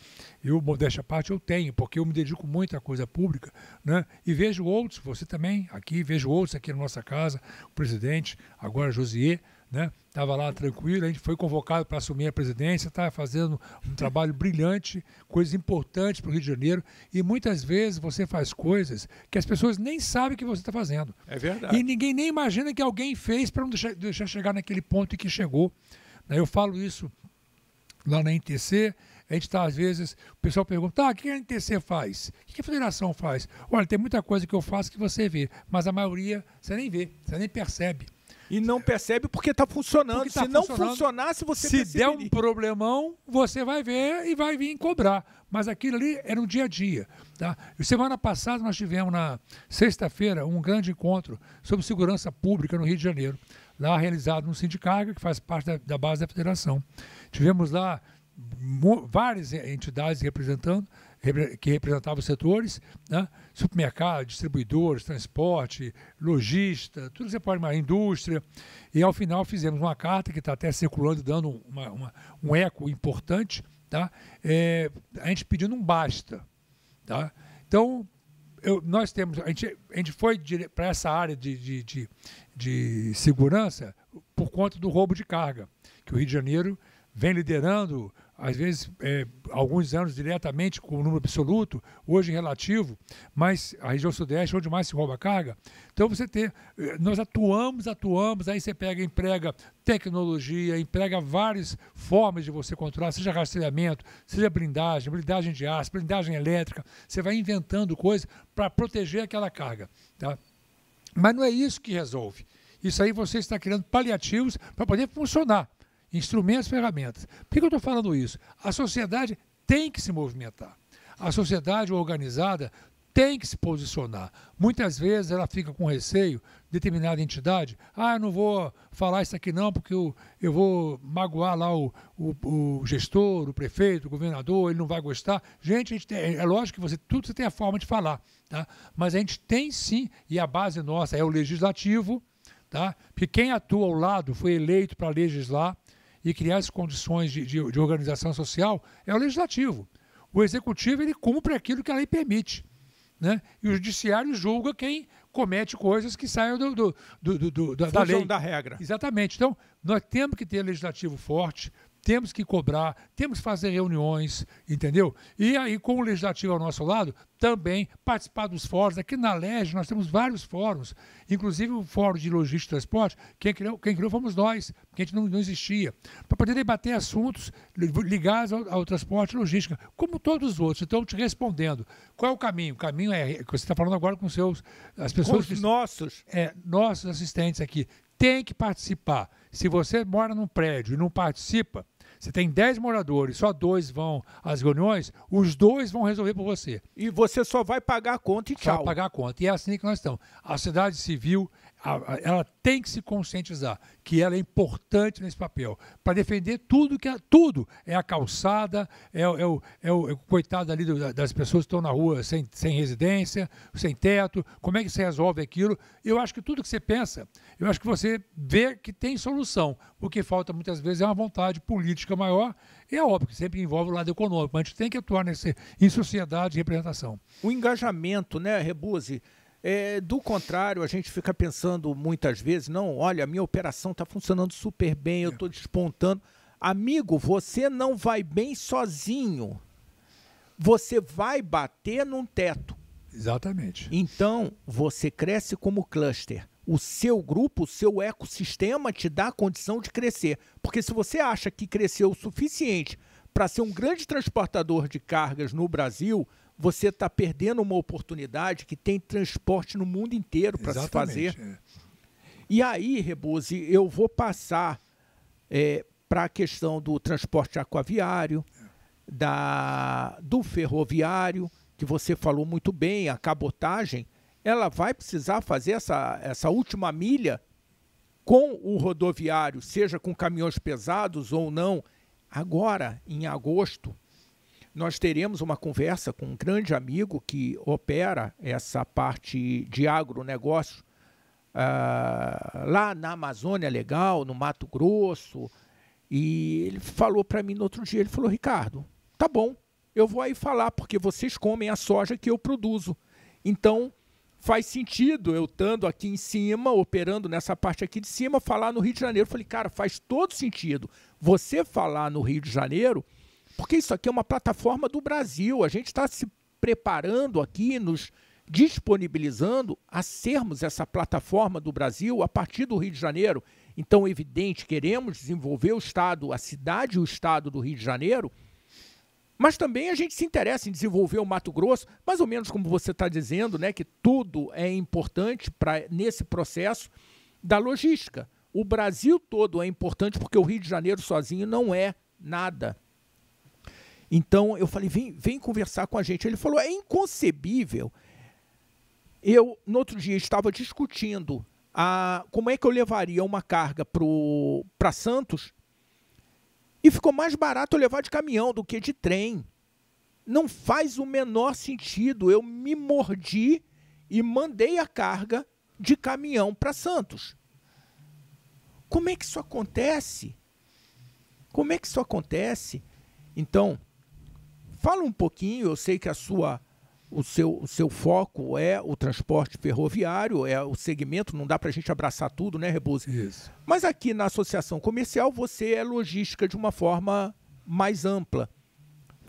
S2: Eu, modéstia à parte, eu tenho, porque eu me dedico muito à coisa pública né? e vejo outros, você também, aqui, vejo outros aqui na nossa casa, o presidente, agora Josier, né? Estava lá tranquilo, a gente foi convocado para assumir a presidência, está fazendo um trabalho brilhante, coisas importantes para o Rio de Janeiro. E muitas vezes você faz coisas que as pessoas nem sabem que você está fazendo. É verdade. E ninguém nem imagina que alguém fez para não deixar, deixar, chegar naquele ponto em que chegou. Né? Eu falo isso lá na NTC, a gente está, às vezes, o pessoal pergunta, ah, o que a NTC faz? O que a federação faz? Olha, tem muita coisa que eu faço que você vê, mas a maioria você nem vê, você nem percebe. E não percebe porque está funcionando. Porque tá se funcionando. não funcionasse, você Se perceberia. der um problemão, você vai ver e vai vir cobrar. Mas aquilo ali era um dia a dia. Tá? Semana passada nós tivemos na sexta-feira um grande encontro sobre segurança pública no Rio de Janeiro, lá realizado no sindicato que faz parte da, da base da federação. Tivemos lá várias entidades representando, que representavam os setores, né? supermercado, distribuidores, transporte, lojista, tudo que você pode imaginar, indústria. E ao final fizemos uma carta que está até circulando, dando uma, uma, um eco importante, tá? É, a gente pedindo um basta. Tá? Então, eu, nós temos, a gente, a gente foi para essa área de, de, de, de segurança por conta do roubo de carga, que o Rio de Janeiro vem liderando às vezes, é, alguns anos diretamente com o número absoluto, hoje relativo, mas a região sudeste é onde mais se rouba carga. Então, você tem, é, nós atuamos, atuamos, aí você pega, emprega tecnologia, emprega várias formas de você controlar, seja rastreamento, seja blindagem, blindagem de aço, blindagem elétrica, você vai inventando coisas para proteger aquela carga. Tá? Mas não é isso que resolve. Isso aí você está criando paliativos para poder funcionar. Instrumentos, ferramentas. Por que eu estou falando isso? A sociedade tem que se movimentar. A sociedade organizada tem que se posicionar. Muitas vezes ela fica com receio, determinada entidade, ah, não vou falar isso aqui não, porque eu, eu vou magoar lá o, o, o gestor, o prefeito, o governador, ele não vai gostar. Gente, gente tem, é lógico que você tudo você tem a forma de falar, tá? mas a gente tem sim, e a base nossa é o legislativo, tá? porque quem atua ao lado foi eleito para legislar, e criar as condições de, de, de organização social é o legislativo. O executivo ele cumpre aquilo que a lei permite. Né? E o judiciário julga quem comete coisas que saiam do, do, do, do da, da lei. da regra. Exatamente. Então, nós temos que ter legislativo forte, temos que cobrar, temos que fazer reuniões, entendeu? E aí, com o legislativo ao nosso lado, também participar dos fóruns. Aqui na LEG nós temos vários fóruns, inclusive o Fórum de Logística e Transporte, quem criou, quem criou fomos nós, porque a gente não, não existia, para poder debater assuntos ligados ao, ao, transporte e logística, como todos os outros. Então, te respondendo, qual é o caminho? O caminho é que você está falando agora com seus, as pessoas... Com os que, nossos. É, nossos assistentes aqui. Tem que participar. Se você mora num prédio e não participa, você tem 10 moradores, só dois vão às reuniões, os dois vão resolver por você. E você só vai pagar a conta e tchau. Vai pagar a conta. E é assim que nós estamos. A sociedade civil ela tem que se conscientizar que ela é importante nesse papel para defender tudo que é, tudo é a calçada é, é, o, é, o, é o coitado ali do, das pessoas que estão na rua sem, sem residência sem teto como é que se resolve aquilo eu acho que tudo que você pensa eu acho que você vê que tem solução o que falta muitas vezes é uma vontade política maior e é óbvio que sempre
S1: envolve o lado econômico mas a gente tem que atuar nesse em sociedade e representação o engajamento né Rebuse é, do contrário, a gente fica pensando muitas vezes, não, olha, minha operação está funcionando super bem, eu estou é. despontando. Amigo, você não vai bem sozinho. Você vai bater num teto. Exatamente. Então, você cresce como cluster. O seu grupo, o seu ecossistema te dá a condição de crescer. Porque se você acha que cresceu o suficiente para ser um grande transportador de cargas no Brasil, você está perdendo uma oportunidade que tem transporte no mundo inteiro para se fazer. É. E aí, Rebose, eu vou passar é, para a questão do transporte aquaviário, da, do ferroviário, que você falou muito bem, a cabotagem, ela vai precisar fazer essa, essa última milha com o rodoviário, seja com caminhões pesados ou não. Agora, em agosto, nós teremos uma conversa com um grande amigo que opera essa parte de agronegócio uh, lá na Amazônia Legal, no Mato Grosso. E ele falou para mim no outro dia, ele falou, Ricardo, tá bom, eu vou aí falar, porque vocês comem a soja que eu produzo. Então, faz sentido eu estando aqui em cima, operando nessa parte aqui de cima, falar no Rio de Janeiro. Eu falei, cara, faz todo sentido. Você falar no Rio de Janeiro porque isso aqui é uma plataforma do Brasil. A gente está se preparando aqui, nos disponibilizando a sermos essa plataforma do Brasil a partir do Rio de Janeiro. Então, evidente, queremos desenvolver o Estado, a cidade e o Estado do Rio de Janeiro, mas também a gente se interessa em desenvolver o Mato Grosso, mais ou menos como você está dizendo, né, que tudo é importante para nesse processo da logística. O Brasil todo é importante porque o Rio de Janeiro sozinho não é nada. Então eu falei, vem, vem conversar com a gente. Ele falou, é inconcebível. Eu, no outro dia, estava discutindo a, como é que eu levaria uma carga para Santos e ficou mais barato eu levar de caminhão do que de trem. Não faz o menor sentido. Eu me mordi e mandei a carga de caminhão para Santos. Como é que isso acontece? Como é que isso acontece? Então, Fala um pouquinho, eu sei que a sua o seu, o seu foco é o transporte ferroviário, é o segmento, não dá para a gente abraçar tudo, né, Rebouças? Isso. Mas aqui na associação comercial você é logística de uma forma mais ampla.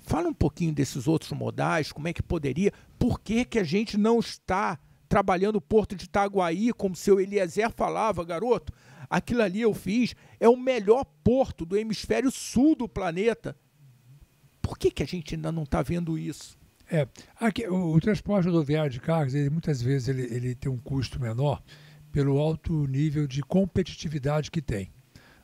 S1: Fala um pouquinho desses outros modais, como é que poderia, por que, que a gente não está trabalhando o porto de Itaguaí, como seu Eliezer falava, garoto? Aquilo ali eu fiz, é o melhor porto do hemisfério sul do planeta. Por que, que a gente ainda não está vendo isso? É, aqui, o, o, transporte rodoviário de cargas,
S2: ele, muitas vezes, ele, ele tem um custo menor pelo alto nível de competitividade que tem.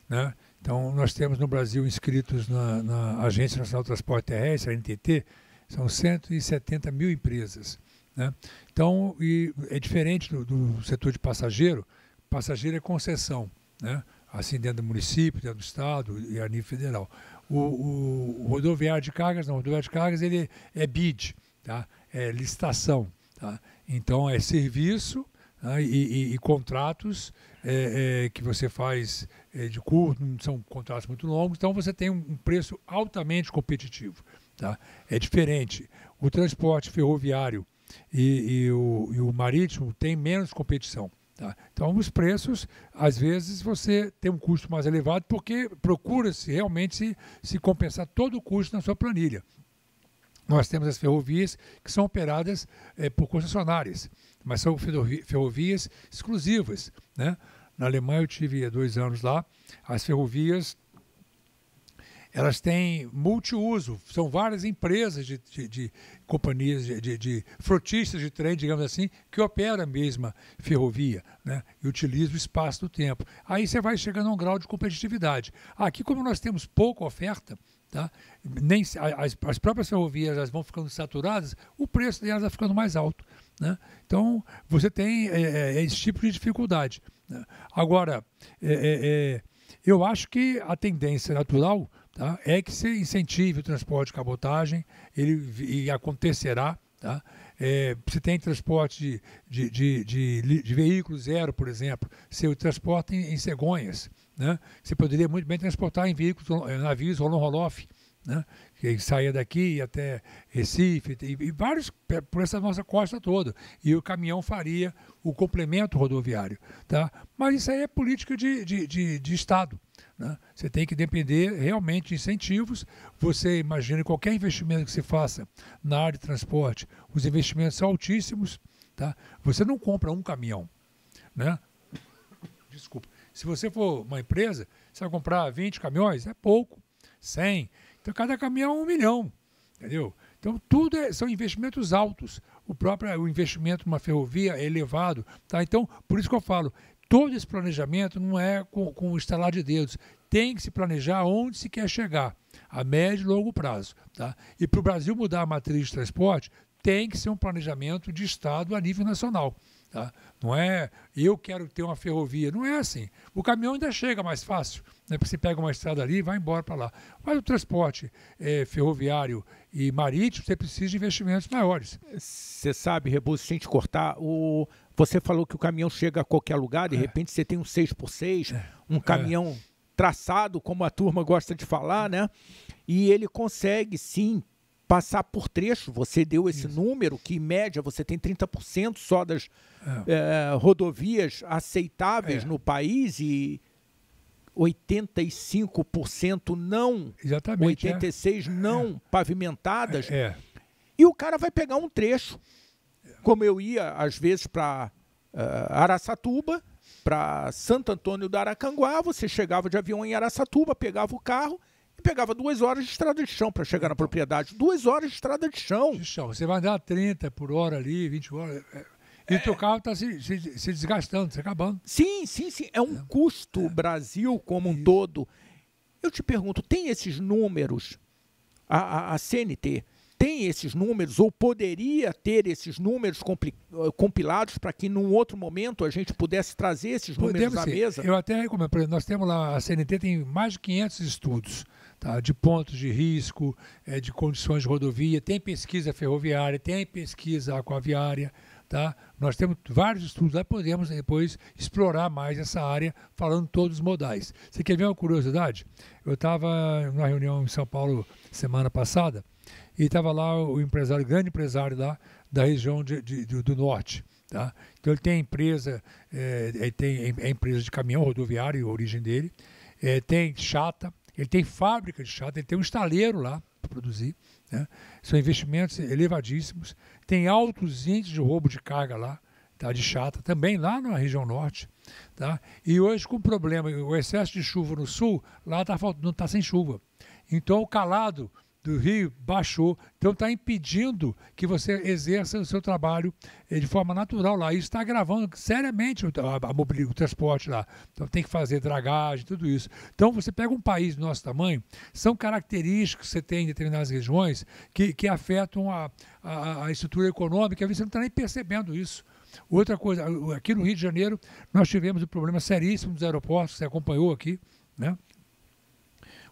S2: Né? Então, nós temos no Brasil inscritos na, na Agência Nacional de Transporte Terrestre, a NTT, são 170 mil empresas. Né? Então, e é diferente do, do, setor de passageiro, passageiro é concessão, né? assim dentro do município, dentro do estado e a nível federal. O, o, o rodoviário de cargas, não, o rodoviário de cargas ele é bid, tá? é licitação. Tá? Então é serviço né, e, e, e, contratos é, é, que você faz é, de curto, não são contratos muito longos, então você tem um, preço altamente competitivo. Tá? É diferente. O transporte ferroviário e, e o, o marítimo tem menos competição. Tá? Então, os preços, às vezes, você tem um custo mais elevado porque procura-se realmente se, se compensar todo o custo na sua planilha. Nós temos as ferrovias que são operadas é, por concessionárias, mas são ferrovias exclusivas. Né? Na Alemanha, eu tive dois anos lá, as ferrovias elas têm multiuso, são várias empresas de, de, de companhias, de, de, frotistas de trem, digamos assim, que operam a mesma ferrovia né, e utilizam o espaço do tempo. Aí você vai chegando a um grau de competitividade. Aqui, como nós temos pouca oferta, tá, nem, as, as próprias ferrovias elas vão ficando saturadas, o preço delas vai ficando mais alto. Né? Então, você tem é, é, é esse tipo de dificuldade. Né? Agora, é, é, é eu acho que a tendência natural tá? é que se incentive o transporte de cabotagem, ele e acontecerá. Tá? É, se tem transporte de, de, de, de, de veículo zero, por exemplo, se o transporte em, em cegonhas, né? você poderia muito bem transportar em veículos, eh, navios rolon-roloff, né? que saía daqui até Recife, e, vários por essa nossa costa toda. E o caminhão faria o complemento rodoviário. Tá? Mas isso aí é política de, de, de, de Estado. Né? Você tem que depender realmente de incentivos. Você imagina qualquer investimento que se faça na área de transporte, os investimentos são altíssimos. Tá? Você não compra um caminhão. Né? Desculpa. Se você for uma empresa, você vai comprar 20 caminhões, é pouco. 100, então, cada caminhão é um milhão, entendeu? Então, tudo é, são investimentos altos. O próprio o investimento numa ferrovia é elevado. Tá? Então, por isso que eu falo, todo esse planejamento não é com, com estalar de dedos. Tem que se planejar onde se quer chegar, a médio e longo prazo. Tá? E para o Brasil mudar a matriz de transporte, tem que ser um planejamento de Estado a nível nacional. Tá? Não é eu quero ter uma ferrovia, não é assim. O caminhão ainda chega mais fácil, né? porque você pega uma estrada ali e vai embora para lá. Mas o transporte é,
S1: ferroviário e marítimo, você precisa de investimentos maiores. Você sabe, Rebus, sem te cortar, o... você falou que o caminhão chega a qualquer lugar, de é. repente você tem um 6x6, é. um é. caminhão traçado, como a turma gosta de falar, né? E ele consegue sim passar por trecho. Você deu esse Isso. número que, em média, você tem 30% só das é. É, rodovias aceitáveis é. no país e 85% não. Exatamente. 86% é. não é. pavimentadas. É. E o cara vai pegar um trecho, como eu ia às vezes para uh, eh, Araçatuba, para Santo Antônio do Aracanguá, você chegava de avião em Araçatuba, pegava o carro e pegava duas horas de estrada de chão para chegar na então. propriedade. Duas horas de estrada de chão. De chão.
S2: Você vai andar 30 por hora ali, 20 horas. É, é.
S1: E o é. teu carro está se, se, se, desgastando, se acabando. Sim, sim, sim. É um é. custo é. Brasil como um Isso. todo. Eu te pergunto, tem esses números, a, a, a, CNT tem esses números, ou poderia ter esses números eh, compilados para que num outro momento a gente pudesse trazer esses números Podemos à ser. mesa? Eu
S2: até recomendo, nós temos lá, a CNT tem mais de 500 estudos tá? de pontos de risco, é, de condições de rodovia, tem pesquisa ferroviária, tem pesquisa aquaviária. Tá? Nós temos vários estudos lá, podemos depois explorar mais essa área, falando todos os modais. Você quer ver uma curiosidade? Eu estava numa reunião em São Paulo semana passada, e estava lá o empresário, grande empresário lá da região de, de, do, do norte. Tá? Então ele tem empresa, é, tem é, é empresa de caminhão rodoviário, a origem dele, é, tem chata, ele tem fábrica de chá, ele tem um estaleiro lá para produzir. Né? São investimentos elevadíssimos. Tem altos índices de roubo de carga lá, tá? de chata, tá também lá na região norte. Tá? E hoje, com o problema, o excesso de chuva no sul, lá tá, não está sem chuva. Então, o calado do Rio baixou, então está impedindo que você exerça o seu trabalho eh, de forma natural lá. Isso está agravando seriamente o, a, a, o transporte lá. Então tem que fazer dragagem, tudo isso. Então você pega um país do nosso tamanho, são características que você tem em determinadas regiões que, que afetam a, a, a estrutura econômica, e você não está nem percebendo isso. Outra coisa, aqui no Rio de Janeiro, nós tivemos um problema seríssimo dos aeroportos, você acompanhou aqui, né?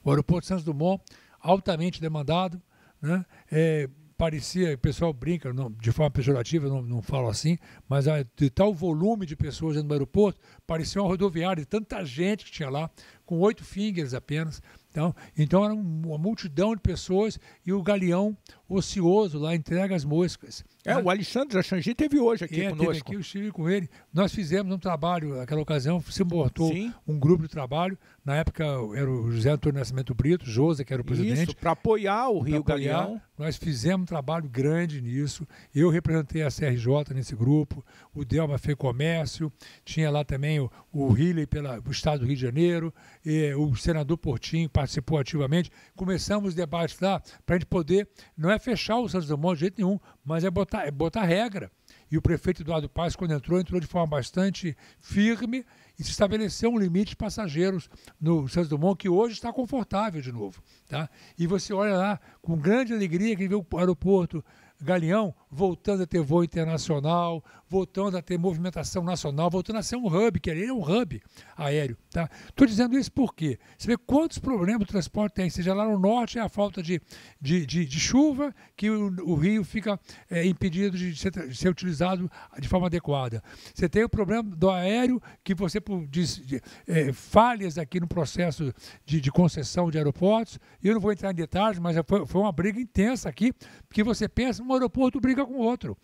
S2: O aeroporto Santos Dumont altamente demandado, né? É, parecia, o pessoal brinca não, de forma pejorativa, não, não falo assim, mas de tal volume de pessoas no aeroporto, parecia uma rodoviária, de tanta gente que tinha lá, com oito fingers apenas, então, então era uma multidão de pessoas e o galeão ocioso lá entrega as moscas. É, é. o Alexandre Jachangi teve hoje aqui é, conosco. Teve aqui, eu estive com ele. Nós fizemos um trabalho, naquela ocasião, se mortou Sim. um grupo de trabalho. Na época era o José Antônio Nascimento Brito, Josa, que era o presidente. Isso,
S1: para apoiar o Rio apoiar, Galeão.
S2: Nós fizemos um trabalho grande nisso. Eu representei a CRJ nesse grupo, o Delma fez comércio, tinha lá também o, o Hilley pela, pelo estado do Rio de Janeiro, e, o senador Portinho, participou ativamente, começamos debates lá para a gente poder, não é fechar o Santos Dumont de jeito nenhum, mas é botar, é botar regra. E o prefeito Eduardo Paes, quando entrou, entrou de forma bastante firme e se estabeleceu um limite de passageiros no Santos Dumont, que hoje está confortável de novo. Tá? E você olha lá com grande alegria que vê o aeroporto Galeão voltando a ter voo internacional, voltando a ter movimentação nacional, voltando a ser um hub, que ele é um hub aéreo. Estou tá? dizendo isso porque você vê quantos problemas o transporte tem, seja lá no norte, é a falta de, de, de, de chuva, que o, o rio fica é, impedido de ser, de ser, utilizado de forma adequada. Você tem o problema do aéreo, que você, por de, é, falhas aqui no processo de, de concessão de aeroportos, eu não vou entrar em detalhes, mas foi, foi uma briga intensa aqui, porque você pensa, uma aeroporto briga com outro.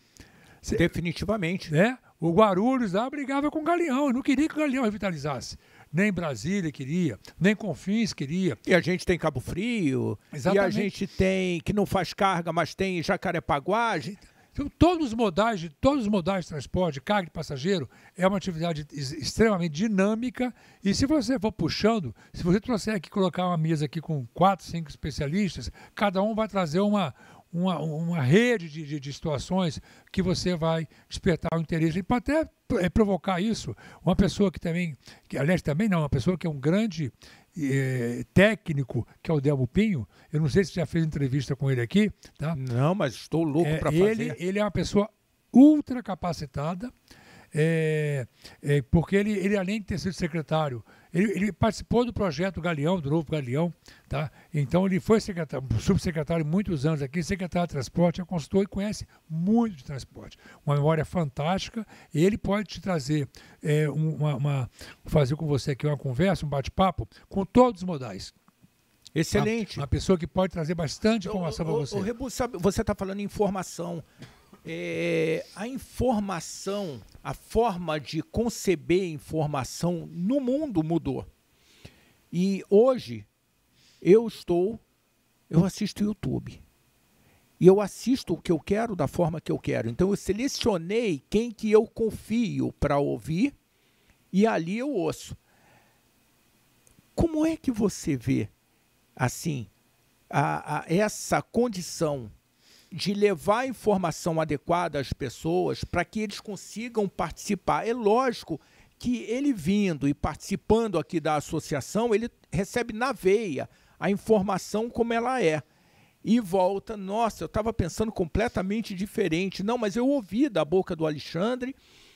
S2: Cê, Definitivamente. Né? O Guarulhos lá brigava com o Galeão, não queria que o Galeão revitalizasse. Nem Brasília queria, nem
S1: Confins queria. E a gente tem Cabo Frio, Exatamente. e a gente tem, que não faz carga, mas tem Jacarepaguá. Então, todos os modais de todos os modais de
S2: transporte, carga e passageiro, é uma atividade extremamente dinâmica. E se você for puxando, se você trouxer aqui colocar uma mesa aqui com quatro, cinco especialistas, cada um vai trazer uma, uma, uma rede de, de, de, situações que você vai despertar o interesse. E pode até é, provocar isso, uma pessoa que também, que, aliás, também não, uma pessoa que é um grande é, técnico, que é o Delmo Pinho, eu não sei se você já fez entrevista com ele aqui. Tá? Não, mas estou louco é, para fazer. Ele, ele é uma pessoa ultra capacitada, é, é, porque ele, ele, além de ter sido secretário, ele, ele, participou do projeto Galeão, do novo Galeão, tá? então ele foi subsecretário muitos anos aqui, secretário de transporte, é consultor e conhece muito de transporte. Uma memória fantástica, e ele pode te trazer, é, uma, uma, fazer com você aqui uma conversa, um
S1: bate-papo, com todos os modais. Excelente. Tá? Uma pessoa que pode trazer bastante informação para você. O, Rebu, sabe, você está falando informação. É, a informação a forma de conceber informação no mundo mudou. E hoje eu estou, eu assisto YouTube. E eu assisto o que eu quero da forma que eu quero. Então eu selecionei quem que eu confio para ouvir e ali eu ouço. Como é que você vê assim a, a essa condição de levar a informação adequada às pessoas para que eles consigam participar. É lógico que ele vindo e participando aqui da associação, ele recebe na veia a informação como ela é. E volta, nossa, eu estava pensando completamente diferente. Não, mas eu ouvi da boca do Alexandre,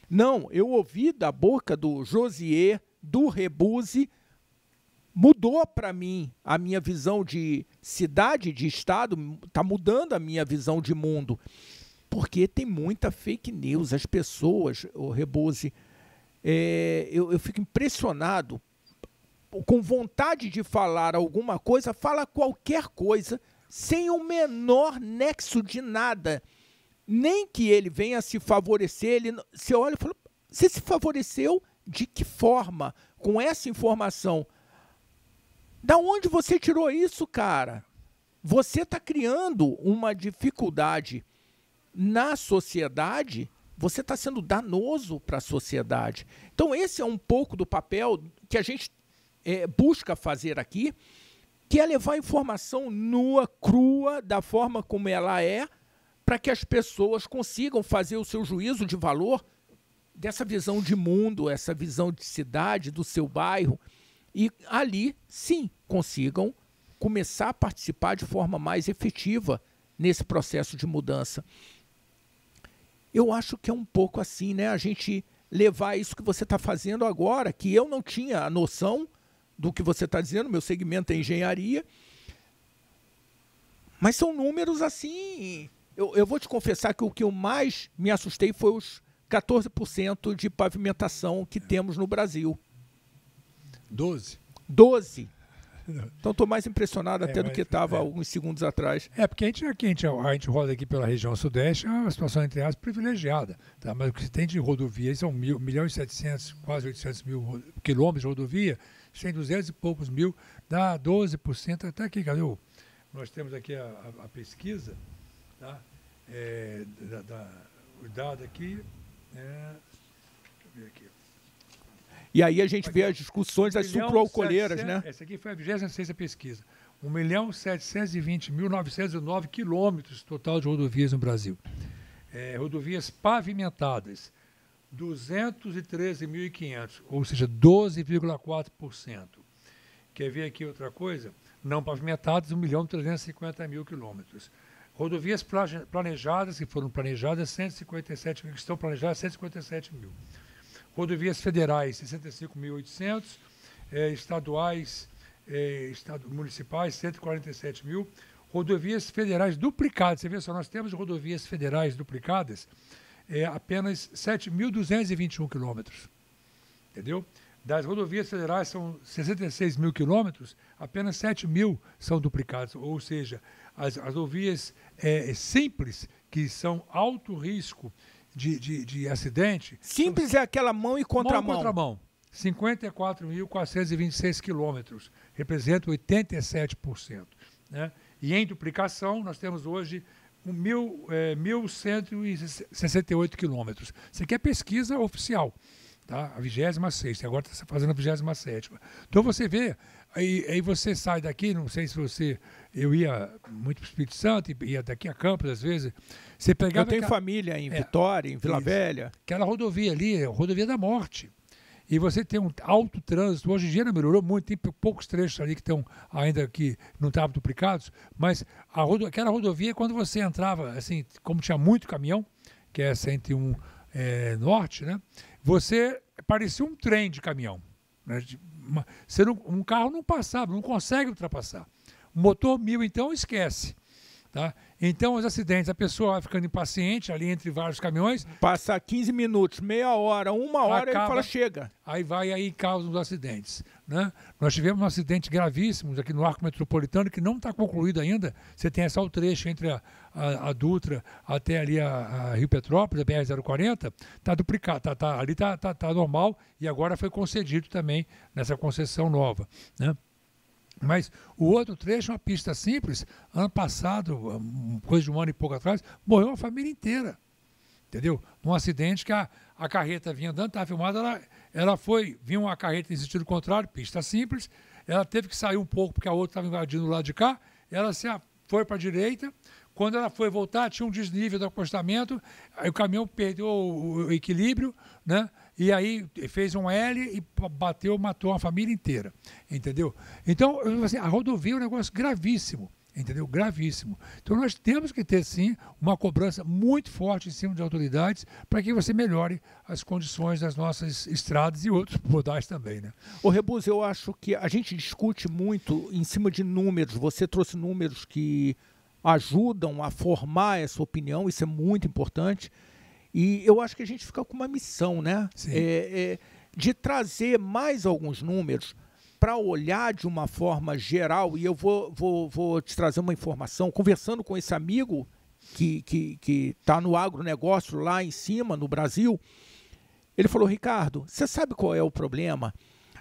S1: não, eu ouvi da boca do Josier, do Rebuse, mudou para mim a minha visão de cidade, de estado, está mudando a minha visão de mundo. Porque tem muita fake news, as pessoas, o Rebose, é, eu, eu fico impressionado com vontade de falar alguma coisa, fala qualquer coisa, sem o menor nexo de nada. Nem que ele venha se favorecer, ele, você olha e fala, você se favoreceu de que forma? Com essa informação, da onde você tirou isso, cara? Você está criando uma dificuldade na sociedade, você está sendo danoso para a sociedade. Então, esse é um pouco do papel que a gente é, busca fazer aqui, que é levar a informação nua, crua, da forma como ela é, para que as pessoas consigam fazer o seu juízo de valor dessa visão de mundo, essa visão de cidade, do seu bairro e ali sim consigam começar a participar de forma mais efetiva nesse processo de mudança. Eu acho que é um pouco assim, né? A gente levar isso que você está fazendo agora, que eu não tinha a noção do que você está dizendo, meu segmento é engenharia. Mas são números assim. Eu, eu vou te confessar que o que eu mais me assustei foi os 14% de pavimentação que é. temos no Brasil. 12. doze Então estou mais impressionado é, até do que estava é. alguns segundos atrás. É, porque
S2: a gente, aqui, a, gente, a gente roda aqui pela região sudeste, é uma situação, entre aspas, privilegiada. Tá? Mas o que se tem de rodovias são mil milhão e setecentos quase 800 mil quilômetros de rodovia, sem 200 e poucos mil, dá 12%. Até aqui, cadê o, Nós temos aqui a, a, a pesquisa, tá? É, da, da, o dado aqui. É, deixa eu ver aqui.
S1: E aí a gente vê as discussões das sucroalcooleiras, né?
S2: Essa aqui foi a 26 pesquisa. 1 milhão 720.909 quilômetros total de rodovias no Brasil. É, rodovias pavimentadas, 213.500, ou seja, 12,4%. Quer ver aqui outra coisa? Não pavimentadas, 1 milhão 350 mil quilômetros. Rodovias planejadas, que foram planejadas, 157 mil, que estão planejadas, 157 mil rodovias federais 65.800, eh, estaduais, eh, estado, municipais 147 mil, rodovias federais duplicadas. Você vê só, nós temos rodovias federais duplicadas eh, apenas 7.221 quilômetros, entendeu? Das rodovias federais são 66 mil quilômetros, apenas 7 mil são duplicados, ou seja, as, as rodovias simples que são alto risco de, de, de acidente. Simples é aquela mão e contramão. Mão e contramão. 54.426 quilômetros, representa 87%. Né? E em duplicação, nós temos hoje um mil, é, 1.168 quilômetros. Isso aqui é pesquisa oficial, tá? a 26, agora está fazendo a 27. Então você vê, aí, aí você sai daqui, não sei se você eu ia muito para o Espírito Santo, ia daqui a Campos às vezes. Você pegava eu tenho aquela... família em é, Vitória, é, em Vila isso. Velha. Aquela rodovia ali, é a rodovia da morte. E você tem um alto trânsito. Hoje em dia não né, melhorou muito, tem poucos trechos ali que estão ainda que não estavam duplicados, mas a rodo... aquela rodovia, é quando você entrava, assim, como tinha muito caminhão, que é 101 é, Norte, né? Você parecia um trem de caminhão. Né? Uma... Não... um carro não passava, não consegue ultrapassar. Motor mil, então, esquece. Tá? Então, os acidentes, a pessoa vai ficando impaciente ali entre vários caminhões.
S1: Passa 15 minutos, meia hora, uma hora, acaba, ele fala chega.
S2: Aí vai aí causa os acidentes. Né? Nós tivemos um acidente gravíssimo aqui no Arco Metropolitano, que não está concluído ainda. Você tem só o trecho entre a, a, a Dutra até ali a, a, Rio Petrópolis, a BR-040, está duplicado, tá, tá, ali está tá, tá normal e agora foi concedido também nessa concessão nova. Né? Mas o outro trecho, é uma pista simples, ano passado, hum, coisa de um ano e pouco atrás, morreu uma família inteira. Entendeu? Num acidente que a, a carreta vinha andando, estava filmada, ela, ela foi, vinha uma carreta em sentido contrário, pista simples, ela teve que sair um pouco porque a outra estava invadindo o lado de cá, ela se foi para a direita, quando ela foi voltar, tinha um desnível do acostamento, aí o caminhão perdeu o, o equilíbrio, né? E aí fez um L e bateu, matou uma família inteira. Entendeu? Então, assim, a rodovia é um negócio gravíssimo. Entendeu? Gravíssimo. Então, nós temos que ter, sim, uma cobrança muito forte em cima de autoridades para que você melhore as condições das nossas estradas e outros modais também. Né?
S1: Ô, Rebus, eu acho que a gente discute muito em cima de números. Você trouxe números que ajudam a formar essa opinião, isso é muito importante. E eu acho que a gente fica com uma missão, né? É, é, de trazer mais alguns números para olhar de uma forma geral. E eu vou, vou, vou te trazer uma informação. Conversando com esse amigo que está que, que tá no agronegócio lá em cima, no Brasil, ele falou: Ricardo, você sabe qual é o problema?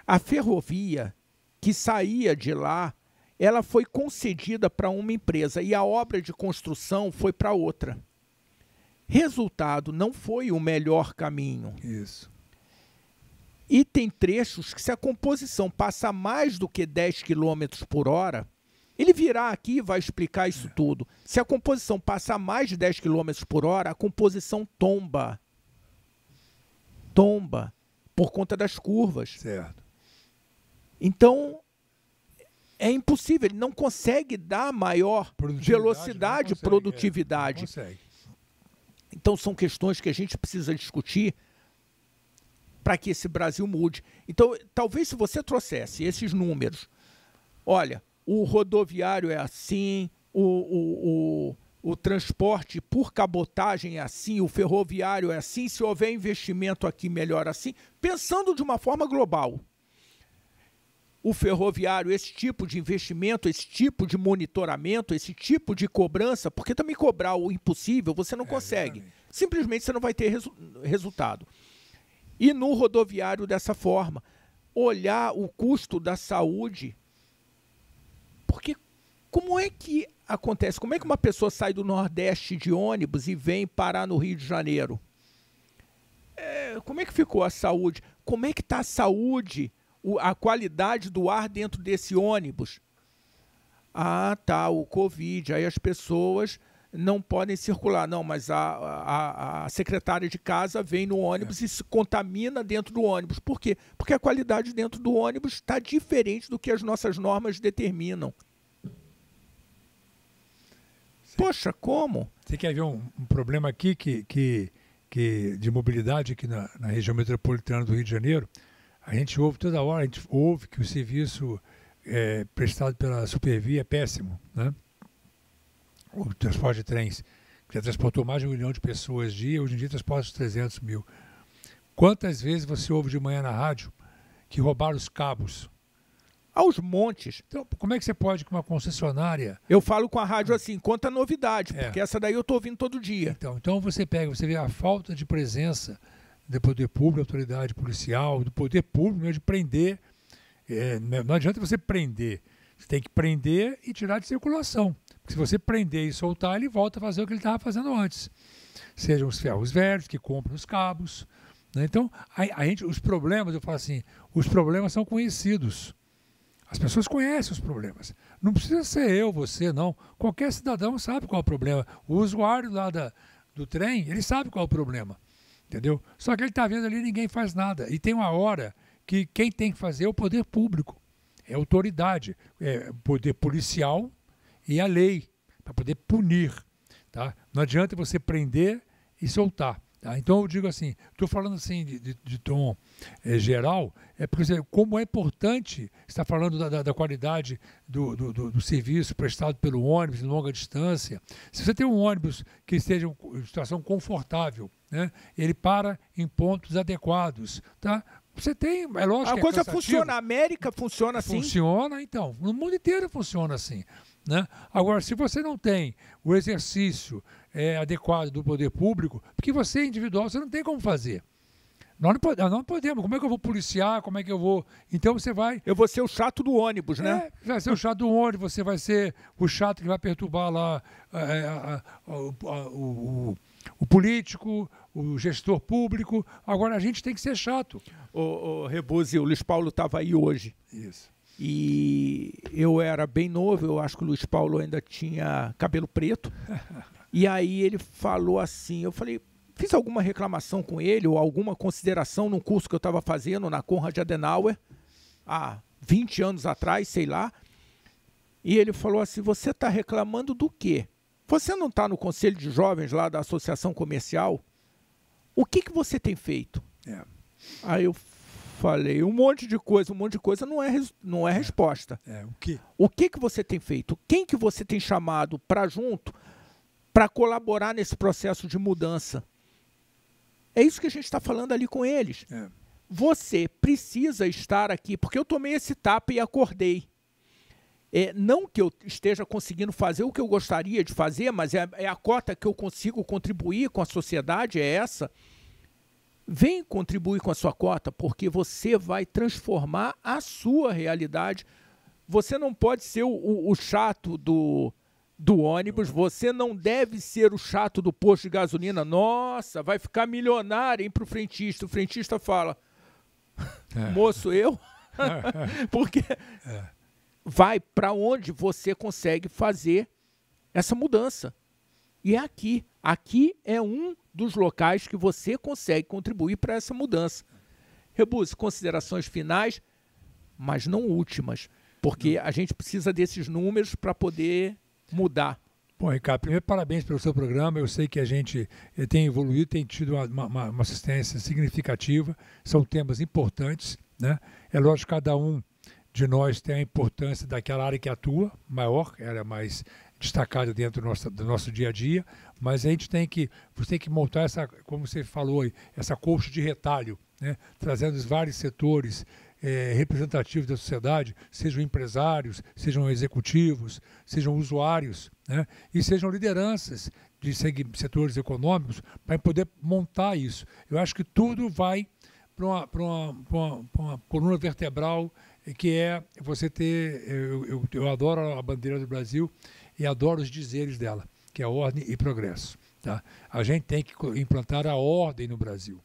S1: A ferrovia que saía de lá, ela foi concedida para uma empresa e a obra de construção foi para outra. Resultado, não foi o melhor caminho. Isso. E tem trechos que, se a composição passa mais do que 10 km por hora, ele virá aqui e vai explicar isso é. tudo. Se a composição passar mais de 10 km por hora, a composição tomba. Tomba. Por conta das curvas. Certo. Então, é impossível. Ele não consegue dar maior produtividade, velocidade, é. produtividade. não consegue. Então são questões que a gente precisa discutir para que esse Brasil mude. Então, talvez se você trouxesse esses números, olha, o rodoviário é assim, o, o, o, o, transporte por cabotagem é assim, o ferroviário é assim, se houver investimento aqui, melhor assim, pensando de uma forma global o ferroviário esse tipo de investimento, esse tipo de monitoramento, esse tipo de cobrança, porque também cobrar o impossível você não é, consegue. Exatamente. Simplesmente você não vai ter resu resultado. E no rodoviário dessa forma, olhar o custo da saúde, porque como é que acontece? Como é que uma pessoa sai do Nordeste de ônibus e vem parar no Rio de Janeiro? É, como é que ficou a saúde? Como é que está a saúde a qualidade do ar dentro desse ônibus. Ah, tá, o Covid. Aí as pessoas não podem circular. Não, mas a, a, a secretária de casa vem no ônibus é. e se contamina dentro do ônibus. Por quê? Porque a qualidade dentro do ônibus está diferente do que as nossas normas determinam.
S2: Poxa, como? Você quer ver um, um problema aqui que, que, que de mobilidade aqui na, na região metropolitana do Rio de Janeiro? A gente ouve toda hora, a gente ouve que o serviço é, prestado pela Supervia é péssimo, né? O transporte de trens, que já transportou mais de um milhão de pessoas dia, hoje em dia transporta 300 mil. Quantas vezes você ouve de manhã na rádio que roubaram os cabos? Aos montes. Então, como é que você pode, com uma concessionária. Eu falo com a rádio hum. assim, conta novidade, é. porque essa daí eu estou ouvindo todo dia. Então, então você pega, você vê a falta de presença do poder público, da autoridade policial, do poder público, né, de prender. É, né, não adianta você prender. Você tem que prender e tirar de circulação. Porque se você prender e soltar, ele volta a fazer o que ele estava fazendo antes. Sejam os ferros velhos que compram os cabos. Né? Então, a, a gente, os problemas, eu falo assim, os problemas são conhecidos. As pessoas conhecem os problemas. Não precisa ser eu, você, não. Qualquer cidadão sabe qual é o problema. O usuário lá da, do trem, ele sabe qual é o problema. Entendeu? Só que ele está vendo ali ninguém faz nada. E tem uma hora que quem tem que fazer é o poder público, é a autoridade, é poder policial e a lei, para poder punir. Tá? Não adianta você prender e soltar. Tá? Então eu digo assim, estou falando assim de, de, de tom é, geral, é porque como é importante estar tá falando da, da, da qualidade do, do, do, do, serviço prestado pelo ônibus em longa distância. Se você tem um ônibus que esteja em situação confortável, né? ele para em pontos adequados. Tá? Você tem, é lógico. A ah, coisa é funciona, a América funciona assim. Funciona, então. No mundo inteiro funciona assim. Né? Agora, se você não tem o exercício é, adequado do poder público, porque você é individual, você não tem como fazer. Nós não, podemos, não podemos. Como é que eu vou policiar? Como é que eu vou. Então você vai. Eu vou ser o chato do ônibus, né? É, vai ser o chato do ônibus, você vai ser o chato que vai perturbar lá a, é, é, a, a, o, o político, o gestor público.
S1: Agora a gente tem que ser chato. O, o o Luiz Paulo estava aí hoje. Isso. E eu era bem novo, eu acho que o Luiz Paulo ainda tinha cabelo preto. e aí ele falou assim, eu falei, fiz alguma reclamação com ele ou alguma consideração num curso que eu estava fazendo na Conrad Adenauer há 20 anos atrás, sei lá. E ele falou assim: Você está reclamando do quê? Você não está no conselho de jovens lá da associação comercial? O que, que você tem feito? É. Aí eu falei, um monte de coisa, um monte de coisa não é, não é, é. resposta. É, o que? O que, que você tem feito? Quem que você tem chamado para junto para colaborar nesse processo de mudança? É isso que a gente está falando ali com eles. É. Você precisa estar aqui, porque eu tomei esse tapa e acordei. É, não que eu esteja conseguindo fazer o que eu gostaria de fazer, mas é, é a cota que eu consigo contribuir com a sociedade, é essa. Vem contribuir com a sua cota, porque você vai transformar a sua realidade. Você não pode ser o, o, chato do, do ônibus, você não deve ser o chato do posto de gasolina. Nossa, vai ficar milionário, hein, o frentista. O frentista fala, é. moço, eu? É. porque é vai para onde você consegue fazer essa mudança. E é aqui. Aqui é um dos locais que você consegue contribuir para essa mudança. Rebuse, considerações finais, mas não últimas, porque a gente precisa desses números para poder mudar. Bom, Ricardo, primeiro
S2: parabéns pelo seu programa. Eu sei que a gente eh, tem evoluído, tem tido uma, uma, uma assistência significativa, são temas importantes. Né? É lógico que cada um de nós tem a importância daquela área que atua, maior, ela é mais destacada dentro do nosso, do nosso dia a dia, mas a gente tem que, você tem que montar essa, como você falou aí, essa colcha de retalho, né? trazendo os vários setores é, representativos da sociedade, sejam empresários, sejam executivos, sejam usuários, né? e sejam lideranças de setores econômicos, para poder montar isso. Eu acho que tudo vai para uma, uma, uma, uma coluna vertebral que é você ter. Eu, eu, eu, adoro a bandeira do Brasil e adoro os dizeres dela, que é ordem e progresso. Tá? A gente tem que implantar a ordem no Brasil.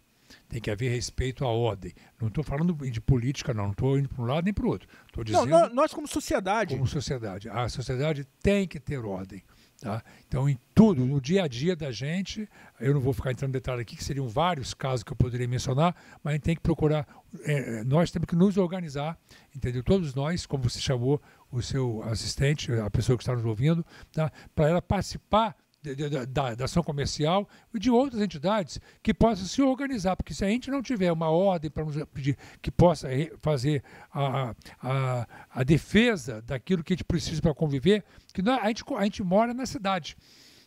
S2: Tem que haver respeito à ordem. Não estou falando de política, não. Não estou indo para um lado nem para o outro. Estou dizendo. Não, nós, como sociedade. Como sociedade. A sociedade tem que ter ordem. Tá? Então, em tudo, no dia a dia da gente, eu não vou ficar entrando em detalhe aqui, que seriam vários casos que eu poderia mencionar, mas a gente tem que procurar, é, é nós temos que nos organizar, entendeu? Todos nós, como você chamou o seu assistente, a pessoa que está nos ouvindo, tá? para ela participar da, da, ação comercial e de outras entidades que possam se organizar, porque se a gente não tiver uma ordem para nos pedir que possa fazer a, a, a, defesa daquilo que a gente precisa para conviver, que é, a, gente, a gente mora na cidade.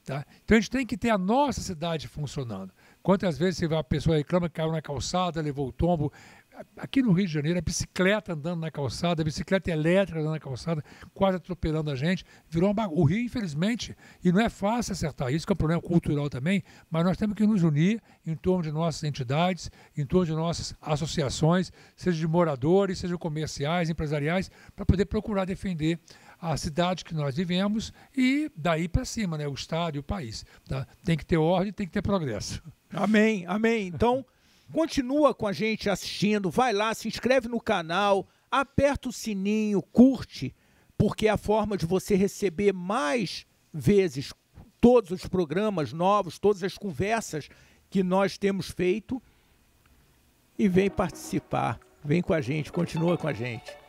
S2: Tá? Então a gente tem que ter a nossa cidade funcionando. Quantas vezes você vê uma pessoa reclama que caiu na calçada, levou o tombo, aqui no Rio de Janeiro, a bicicleta andando na calçada, a bicicleta elétrica andando na calçada, quase atropelando a gente, virou um bagulho. O Rio, infelizmente, e não é fácil acertar isso, que é um problema cultural também, mas nós temos que nos unir em torno de nossas entidades, em torno de nossas associações, seja de moradores, seja comerciais, empresariais, para poder procurar defender a cidade que nós vivemos e daí para cima, né, o Estado
S1: e o país. Tá? Tem que ter ordem, tem que ter progresso. Amém, amém. Então, Continua com a gente assistindo, vai lá, se inscreve no canal, aperta o sininho, curte, porque é a forma de você receber mais vezes todos os programas novos, todas as conversas que nós temos feito. E vem participar, vem com a gente, continua com a gente.